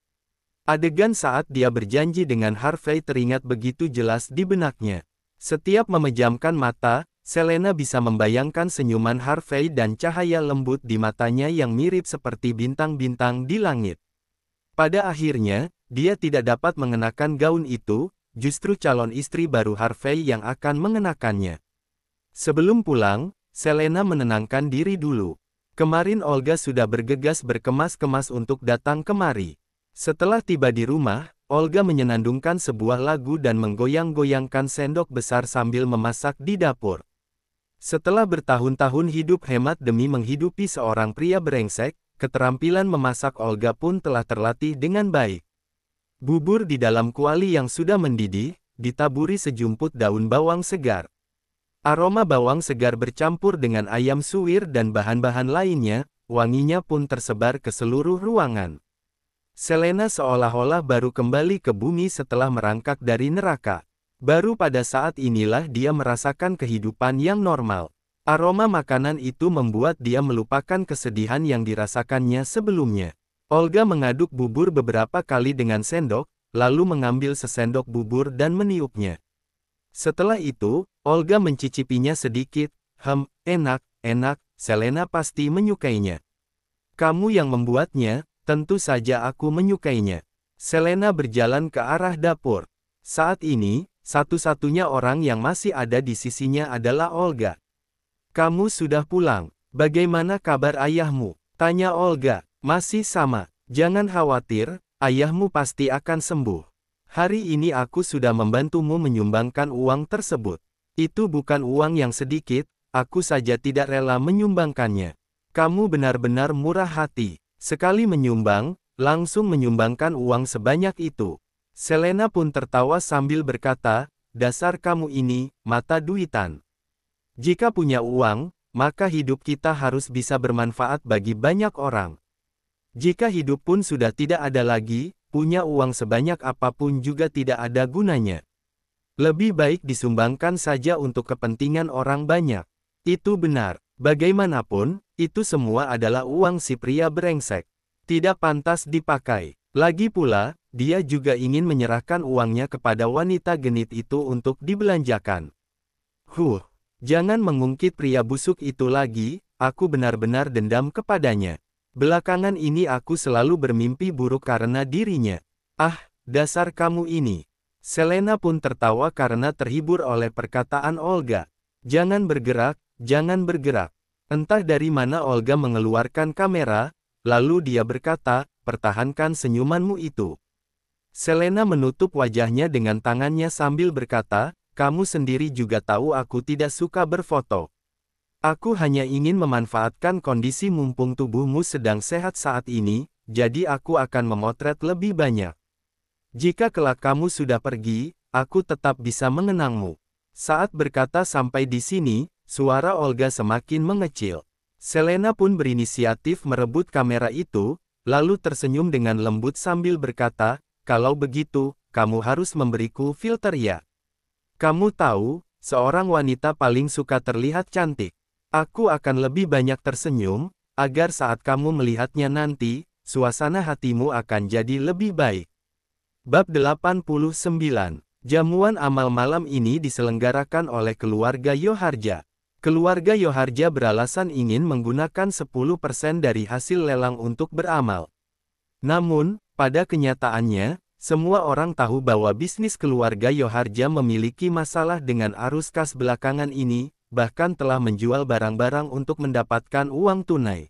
Adegan saat dia berjanji dengan Harvey teringat begitu jelas di benaknya. Setiap memejamkan mata, Selena bisa membayangkan senyuman Harvey dan cahaya lembut di matanya yang mirip seperti bintang-bintang di langit. Pada akhirnya, dia tidak dapat mengenakan gaun itu, justru calon istri baru Harvey yang akan mengenakannya. Sebelum pulang, Selena menenangkan diri dulu. Kemarin Olga sudah bergegas berkemas-kemas untuk datang kemari. Setelah tiba di rumah, Olga menyenandungkan sebuah lagu dan menggoyang-goyangkan sendok besar sambil memasak di dapur. Setelah bertahun-tahun hidup hemat demi menghidupi seorang pria brengsek, keterampilan memasak Olga pun telah terlatih dengan baik. Bubur di dalam kuali yang sudah mendidih, ditaburi sejumput daun bawang segar. Aroma bawang segar bercampur dengan ayam suwir dan bahan-bahan lainnya, wanginya pun tersebar ke seluruh ruangan. Selena seolah-olah baru kembali ke bumi setelah merangkak dari neraka. Baru pada saat inilah dia merasakan kehidupan yang normal. Aroma makanan itu membuat dia melupakan kesedihan yang dirasakannya sebelumnya. Olga mengaduk bubur beberapa kali dengan sendok, lalu mengambil sesendok bubur dan meniupnya. Setelah itu, Olga mencicipinya sedikit, hem, enak, enak, Selena pasti menyukainya. Kamu yang membuatnya, tentu saja aku menyukainya. Selena berjalan ke arah dapur. Saat ini, satu-satunya orang yang masih ada di sisinya adalah Olga. Kamu sudah pulang. Bagaimana kabar ayahmu? Tanya Olga. Masih sama, jangan khawatir, ayahmu pasti akan sembuh. Hari ini aku sudah membantumu menyumbangkan uang tersebut. Itu bukan uang yang sedikit, aku saja tidak rela menyumbangkannya. Kamu benar-benar murah hati. Sekali menyumbang, langsung menyumbangkan uang sebanyak itu. Selena pun tertawa sambil berkata, dasar kamu ini, mata duitan. Jika punya uang, maka hidup kita harus bisa bermanfaat bagi banyak orang. Jika hidup pun sudah tidak ada lagi, punya uang sebanyak apapun juga tidak ada gunanya. Lebih baik disumbangkan saja untuk kepentingan orang banyak. Itu benar. Bagaimanapun, itu semua adalah uang si pria brengsek. Tidak pantas dipakai. Lagi pula, dia juga ingin menyerahkan uangnya kepada wanita genit itu untuk dibelanjakan. Huh, jangan mengungkit pria busuk itu lagi, aku benar-benar dendam kepadanya. Belakangan ini aku selalu bermimpi buruk karena dirinya. Ah, dasar kamu ini. Selena pun tertawa karena terhibur oleh perkataan Olga. Jangan bergerak, jangan bergerak. Entah dari mana Olga mengeluarkan kamera, lalu dia berkata, pertahankan senyumanmu itu. Selena menutup wajahnya dengan tangannya sambil berkata, kamu sendiri juga tahu aku tidak suka berfoto. Aku hanya ingin memanfaatkan kondisi mumpung tubuhmu sedang sehat saat ini, jadi aku akan memotret lebih banyak. Jika kelak kamu sudah pergi, aku tetap bisa mengenangmu. Saat berkata sampai di sini, suara Olga semakin mengecil. Selena pun berinisiatif merebut kamera itu, lalu tersenyum dengan lembut sambil berkata, kalau begitu, kamu harus memberiku filter ya. Kamu tahu, seorang wanita paling suka terlihat cantik. Aku akan lebih banyak tersenyum, agar saat kamu melihatnya nanti, suasana hatimu akan jadi lebih baik. Bab 89 Jamuan amal malam ini diselenggarakan oleh keluarga Yoharja. Keluarga Yoharja beralasan ingin menggunakan 10% dari hasil lelang untuk beramal. Namun, pada kenyataannya, semua orang tahu bahwa bisnis keluarga Yoharja memiliki masalah dengan arus kas belakangan ini, bahkan telah menjual barang-barang untuk mendapatkan uang tunai.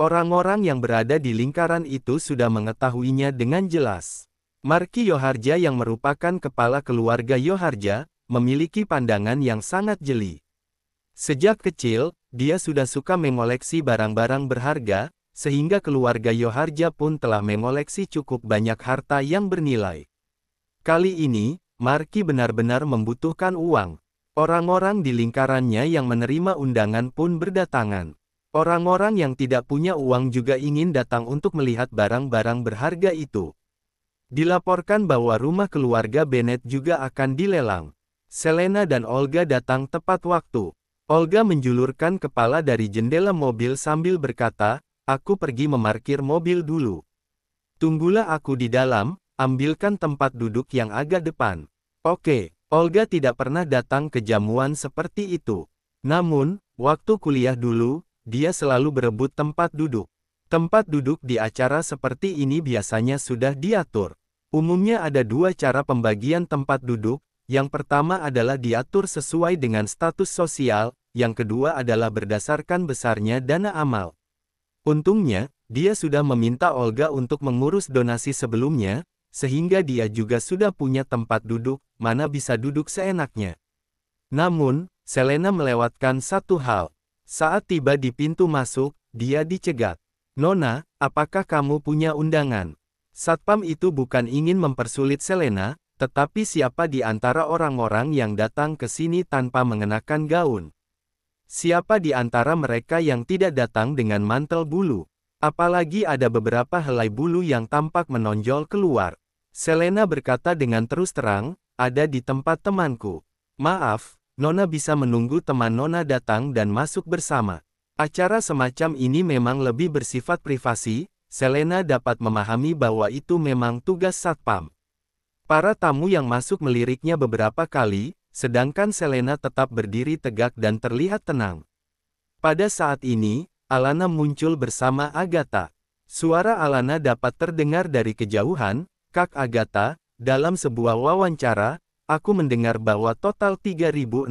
Orang-orang yang berada di lingkaran itu sudah mengetahuinya dengan jelas. Marki Yoharja yang merupakan kepala keluarga Yoharja, memiliki pandangan yang sangat jeli. Sejak kecil, dia sudah suka mengoleksi barang-barang berharga, sehingga keluarga Yoharja pun telah mengoleksi cukup banyak harta yang bernilai. Kali ini, Marki benar-benar membutuhkan uang. Orang-orang di lingkarannya yang menerima undangan pun berdatangan. Orang-orang yang tidak punya uang juga ingin datang untuk melihat barang-barang berharga itu. Dilaporkan bahwa rumah keluarga Bennett juga akan dilelang. Selena dan Olga datang tepat waktu. Olga menjulurkan kepala dari jendela mobil sambil berkata, aku pergi memarkir mobil dulu. Tunggulah aku di dalam, ambilkan tempat duduk yang agak depan. Oke. Olga tidak pernah datang ke jamuan seperti itu. Namun, waktu kuliah dulu, dia selalu berebut tempat duduk. Tempat duduk di acara seperti ini biasanya sudah diatur. Umumnya ada dua cara pembagian tempat duduk, yang pertama adalah diatur sesuai dengan status sosial, yang kedua adalah berdasarkan besarnya dana amal. Untungnya, dia sudah meminta Olga untuk mengurus donasi sebelumnya, sehingga dia juga sudah punya tempat duduk, mana bisa duduk seenaknya. Namun, Selena melewatkan satu hal. Saat tiba di pintu masuk, dia dicegat. Nona, apakah kamu punya undangan? Satpam itu bukan ingin mempersulit Selena, tetapi siapa di antara orang-orang yang datang ke sini tanpa mengenakan gaun? Siapa di antara mereka yang tidak datang dengan mantel bulu? Apalagi ada beberapa helai bulu yang tampak menonjol keluar. Selena berkata dengan terus terang, ada di tempat temanku. Maaf, Nona bisa menunggu teman Nona datang dan masuk bersama. Acara semacam ini memang lebih bersifat privasi, Selena dapat memahami bahwa itu memang tugas Satpam. Para tamu yang masuk meliriknya beberapa kali, sedangkan Selena tetap berdiri tegak dan terlihat tenang. Pada saat ini, Alana muncul bersama Agatha. Suara Alana dapat terdengar dari kejauhan, Kak Agatha, dalam sebuah wawancara, aku mendengar bahwa total 3.650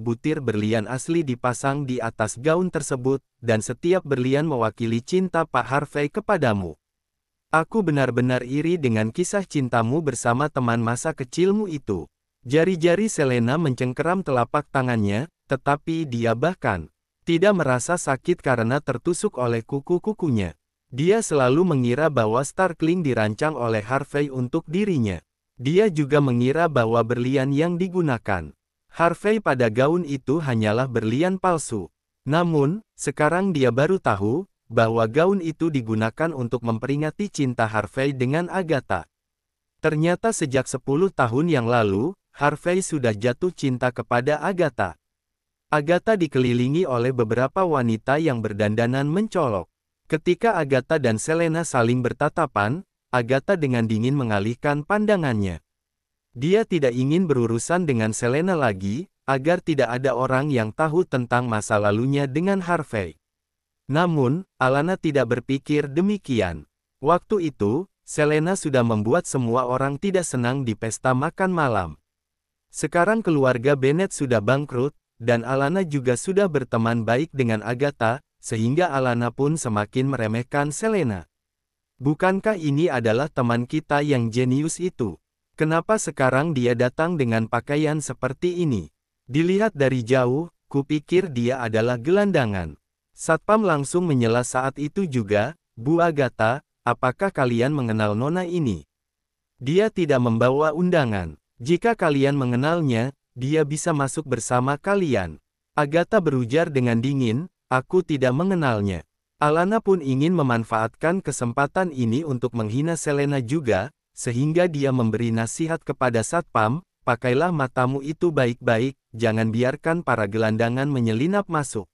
butir berlian asli dipasang di atas gaun tersebut, dan setiap berlian mewakili cinta Pak Harvey kepadamu. Aku benar-benar iri dengan kisah cintamu bersama teman masa kecilmu itu. Jari-jari Selena mencengkeram telapak tangannya, tetapi dia bahkan tidak merasa sakit karena tertusuk oleh kuku-kukunya. Dia selalu mengira bahwa Starkling dirancang oleh Harvey untuk dirinya. Dia juga mengira bahwa berlian yang digunakan Harvey pada gaun itu hanyalah berlian palsu. Namun, sekarang dia baru tahu bahwa gaun itu digunakan untuk memperingati cinta Harvey dengan Agatha. Ternyata sejak 10 tahun yang lalu, Harvey sudah jatuh cinta kepada Agatha. Agatha dikelilingi oleh beberapa wanita yang berdandanan mencolok. Ketika Agatha dan Selena saling bertatapan, Agatha dengan dingin mengalihkan pandangannya. Dia tidak ingin berurusan dengan Selena lagi, agar tidak ada orang yang tahu tentang masa lalunya dengan Harvey. Namun, Alana tidak berpikir demikian. Waktu itu, Selena sudah membuat semua orang tidak senang di pesta makan malam. Sekarang keluarga Bennett sudah bangkrut, dan Alana juga sudah berteman baik dengan Agatha, sehingga Alana pun semakin meremehkan Selena. Bukankah ini adalah teman kita yang jenius itu? Kenapa sekarang dia datang dengan pakaian seperti ini? Dilihat dari jauh, kupikir dia adalah gelandangan. Satpam langsung menyela saat itu juga, Bu Agatha, apakah kalian mengenal Nona ini? Dia tidak membawa undangan. Jika kalian mengenalnya, dia bisa masuk bersama kalian. Agatha berujar dengan dingin, Aku tidak mengenalnya. Alana pun ingin memanfaatkan kesempatan ini untuk menghina Selena juga, sehingga dia memberi nasihat kepada Satpam, pakailah matamu itu baik-baik, jangan biarkan para gelandangan menyelinap masuk.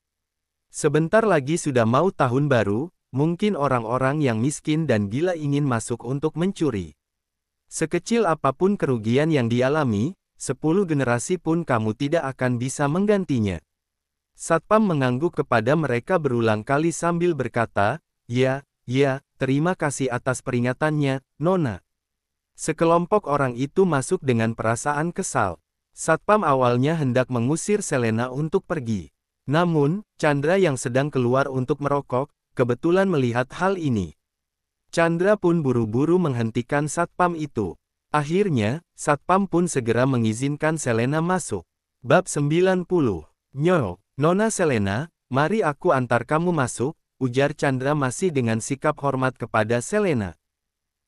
Sebentar lagi sudah mau tahun baru, mungkin orang-orang yang miskin dan gila ingin masuk untuk mencuri. Sekecil apapun kerugian yang dialami, sepuluh generasi pun kamu tidak akan bisa menggantinya. Satpam mengangguk kepada mereka berulang kali sambil berkata, Ya, ya, terima kasih atas peringatannya, Nona. Sekelompok orang itu masuk dengan perasaan kesal. Satpam awalnya hendak mengusir Selena untuk pergi. Namun, Chandra yang sedang keluar untuk merokok, kebetulan melihat hal ini. Chandra pun buru-buru menghentikan Satpam itu. Akhirnya, Satpam pun segera mengizinkan Selena masuk. Bab 90 Nyok Nona Selena, mari aku antar kamu masuk, ujar Chandra masih dengan sikap hormat kepada Selena.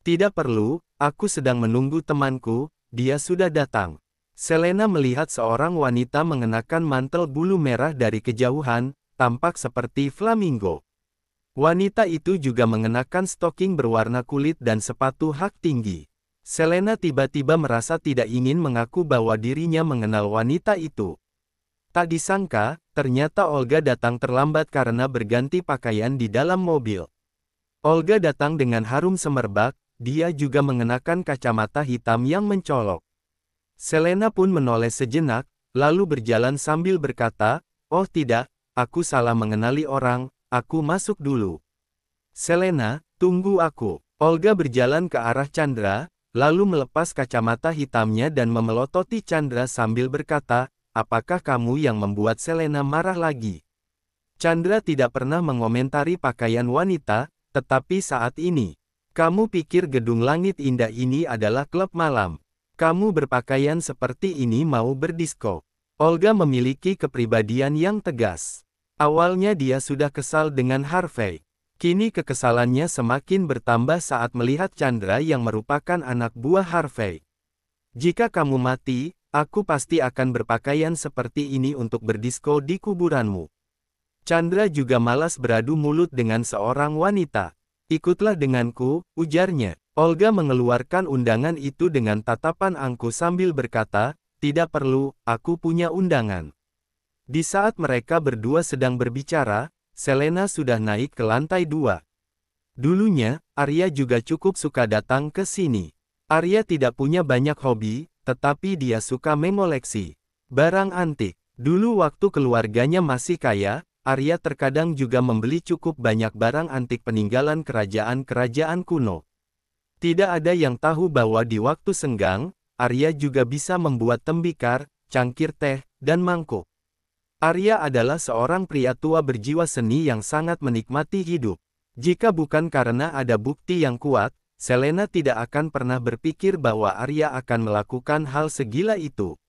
Tidak perlu, aku sedang menunggu temanku, dia sudah datang. Selena melihat seorang wanita mengenakan mantel bulu merah dari kejauhan, tampak seperti flamingo. Wanita itu juga mengenakan stoking berwarna kulit dan sepatu hak tinggi. Selena tiba-tiba merasa tidak ingin mengaku bahwa dirinya mengenal wanita itu. Tak disangka, Ternyata Olga datang terlambat karena berganti pakaian di dalam mobil. Olga datang dengan harum semerbak, dia juga mengenakan kacamata hitam yang mencolok. Selena pun menoleh sejenak, lalu berjalan sambil berkata, Oh tidak, aku salah mengenali orang, aku masuk dulu. Selena, tunggu aku. Olga berjalan ke arah Chandra, lalu melepas kacamata hitamnya dan memelototi Chandra sambil berkata, apakah kamu yang membuat Selena marah lagi? Chandra tidak pernah mengomentari pakaian wanita, tetapi saat ini, kamu pikir gedung langit indah ini adalah klub malam. Kamu berpakaian seperti ini mau berdisko. Olga memiliki kepribadian yang tegas. Awalnya dia sudah kesal dengan Harvey. Kini kekesalannya semakin bertambah saat melihat Chandra yang merupakan anak buah Harvey. Jika kamu mati, Aku pasti akan berpakaian seperti ini untuk berdisko di kuburanmu. Chandra juga malas beradu mulut dengan seorang wanita. Ikutlah denganku, ujarnya. Olga mengeluarkan undangan itu dengan tatapan angku sambil berkata, tidak perlu, aku punya undangan. Di saat mereka berdua sedang berbicara, Selena sudah naik ke lantai dua. Dulunya, Arya juga cukup suka datang ke sini. Arya tidak punya banyak hobi, tetapi dia suka mengoleksi barang antik. Dulu waktu keluarganya masih kaya, Arya terkadang juga membeli cukup banyak barang antik peninggalan kerajaan-kerajaan kuno. Tidak ada yang tahu bahwa di waktu senggang, Arya juga bisa membuat tembikar, cangkir teh, dan mangkuk. Arya adalah seorang pria tua berjiwa seni yang sangat menikmati hidup. Jika bukan karena ada bukti yang kuat, Selena tidak akan pernah berpikir bahwa Arya akan melakukan hal segila itu.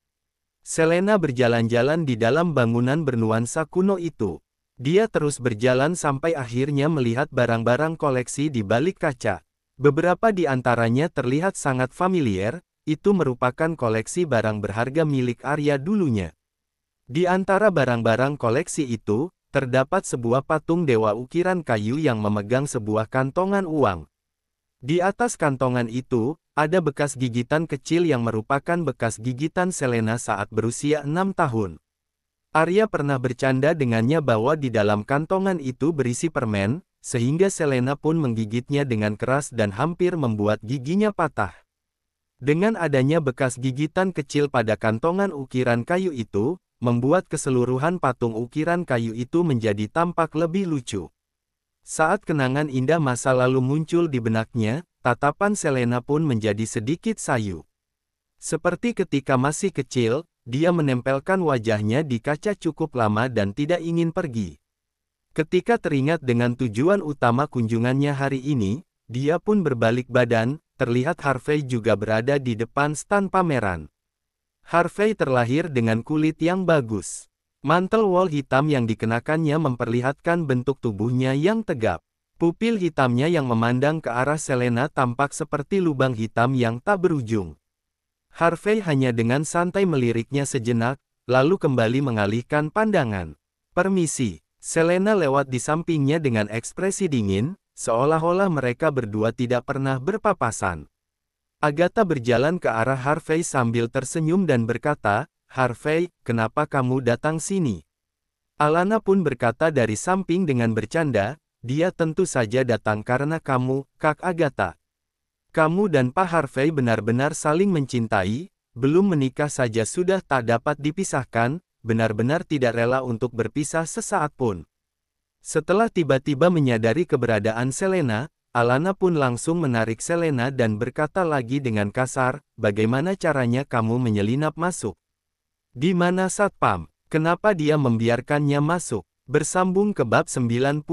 Selena berjalan-jalan di dalam bangunan bernuansa kuno itu. Dia terus berjalan sampai akhirnya melihat barang-barang koleksi di balik kaca. Beberapa di antaranya terlihat sangat familiar, itu merupakan koleksi barang berharga milik Arya dulunya. Di antara barang-barang koleksi itu, terdapat sebuah patung dewa ukiran kayu yang memegang sebuah kantongan uang. Di atas kantongan itu, ada bekas gigitan kecil yang merupakan bekas gigitan Selena saat berusia enam tahun. Arya pernah bercanda dengannya bahwa di dalam kantongan itu berisi permen, sehingga Selena pun menggigitnya dengan keras dan hampir membuat giginya patah. Dengan adanya bekas gigitan kecil pada kantongan ukiran kayu itu, membuat keseluruhan patung ukiran kayu itu menjadi tampak lebih lucu. Saat kenangan indah masa lalu muncul di benaknya, tatapan Selena pun menjadi sedikit sayu. Seperti ketika masih kecil, dia menempelkan wajahnya di kaca cukup lama dan tidak ingin pergi. Ketika teringat dengan tujuan utama kunjungannya hari ini, dia pun berbalik badan, terlihat Harvey juga berada di depan stan pameran. Harvey terlahir dengan kulit yang bagus. Mantel wol hitam yang dikenakannya memperlihatkan bentuk tubuhnya yang tegap. Pupil hitamnya yang memandang ke arah Selena tampak seperti lubang hitam yang tak berujung. Harvey hanya dengan santai meliriknya sejenak, lalu kembali mengalihkan pandangan. Permisi, Selena lewat di sampingnya dengan ekspresi dingin, seolah-olah mereka berdua tidak pernah berpapasan. Agatha berjalan ke arah Harvey sambil tersenyum dan berkata, Harvey, kenapa kamu datang sini? Alana pun berkata dari samping dengan bercanda, dia tentu saja datang karena kamu, Kak Agatha. Kamu dan Pak Harvey benar-benar saling mencintai, belum menikah saja sudah tak dapat dipisahkan, benar-benar tidak rela untuk berpisah sesaat pun. Setelah tiba-tiba menyadari keberadaan Selena, Alana pun langsung menarik Selena dan berkata lagi dengan kasar, bagaimana caranya kamu menyelinap masuk. Di mana Satpam? Kenapa dia membiarkannya masuk? Bersambung ke bab 91.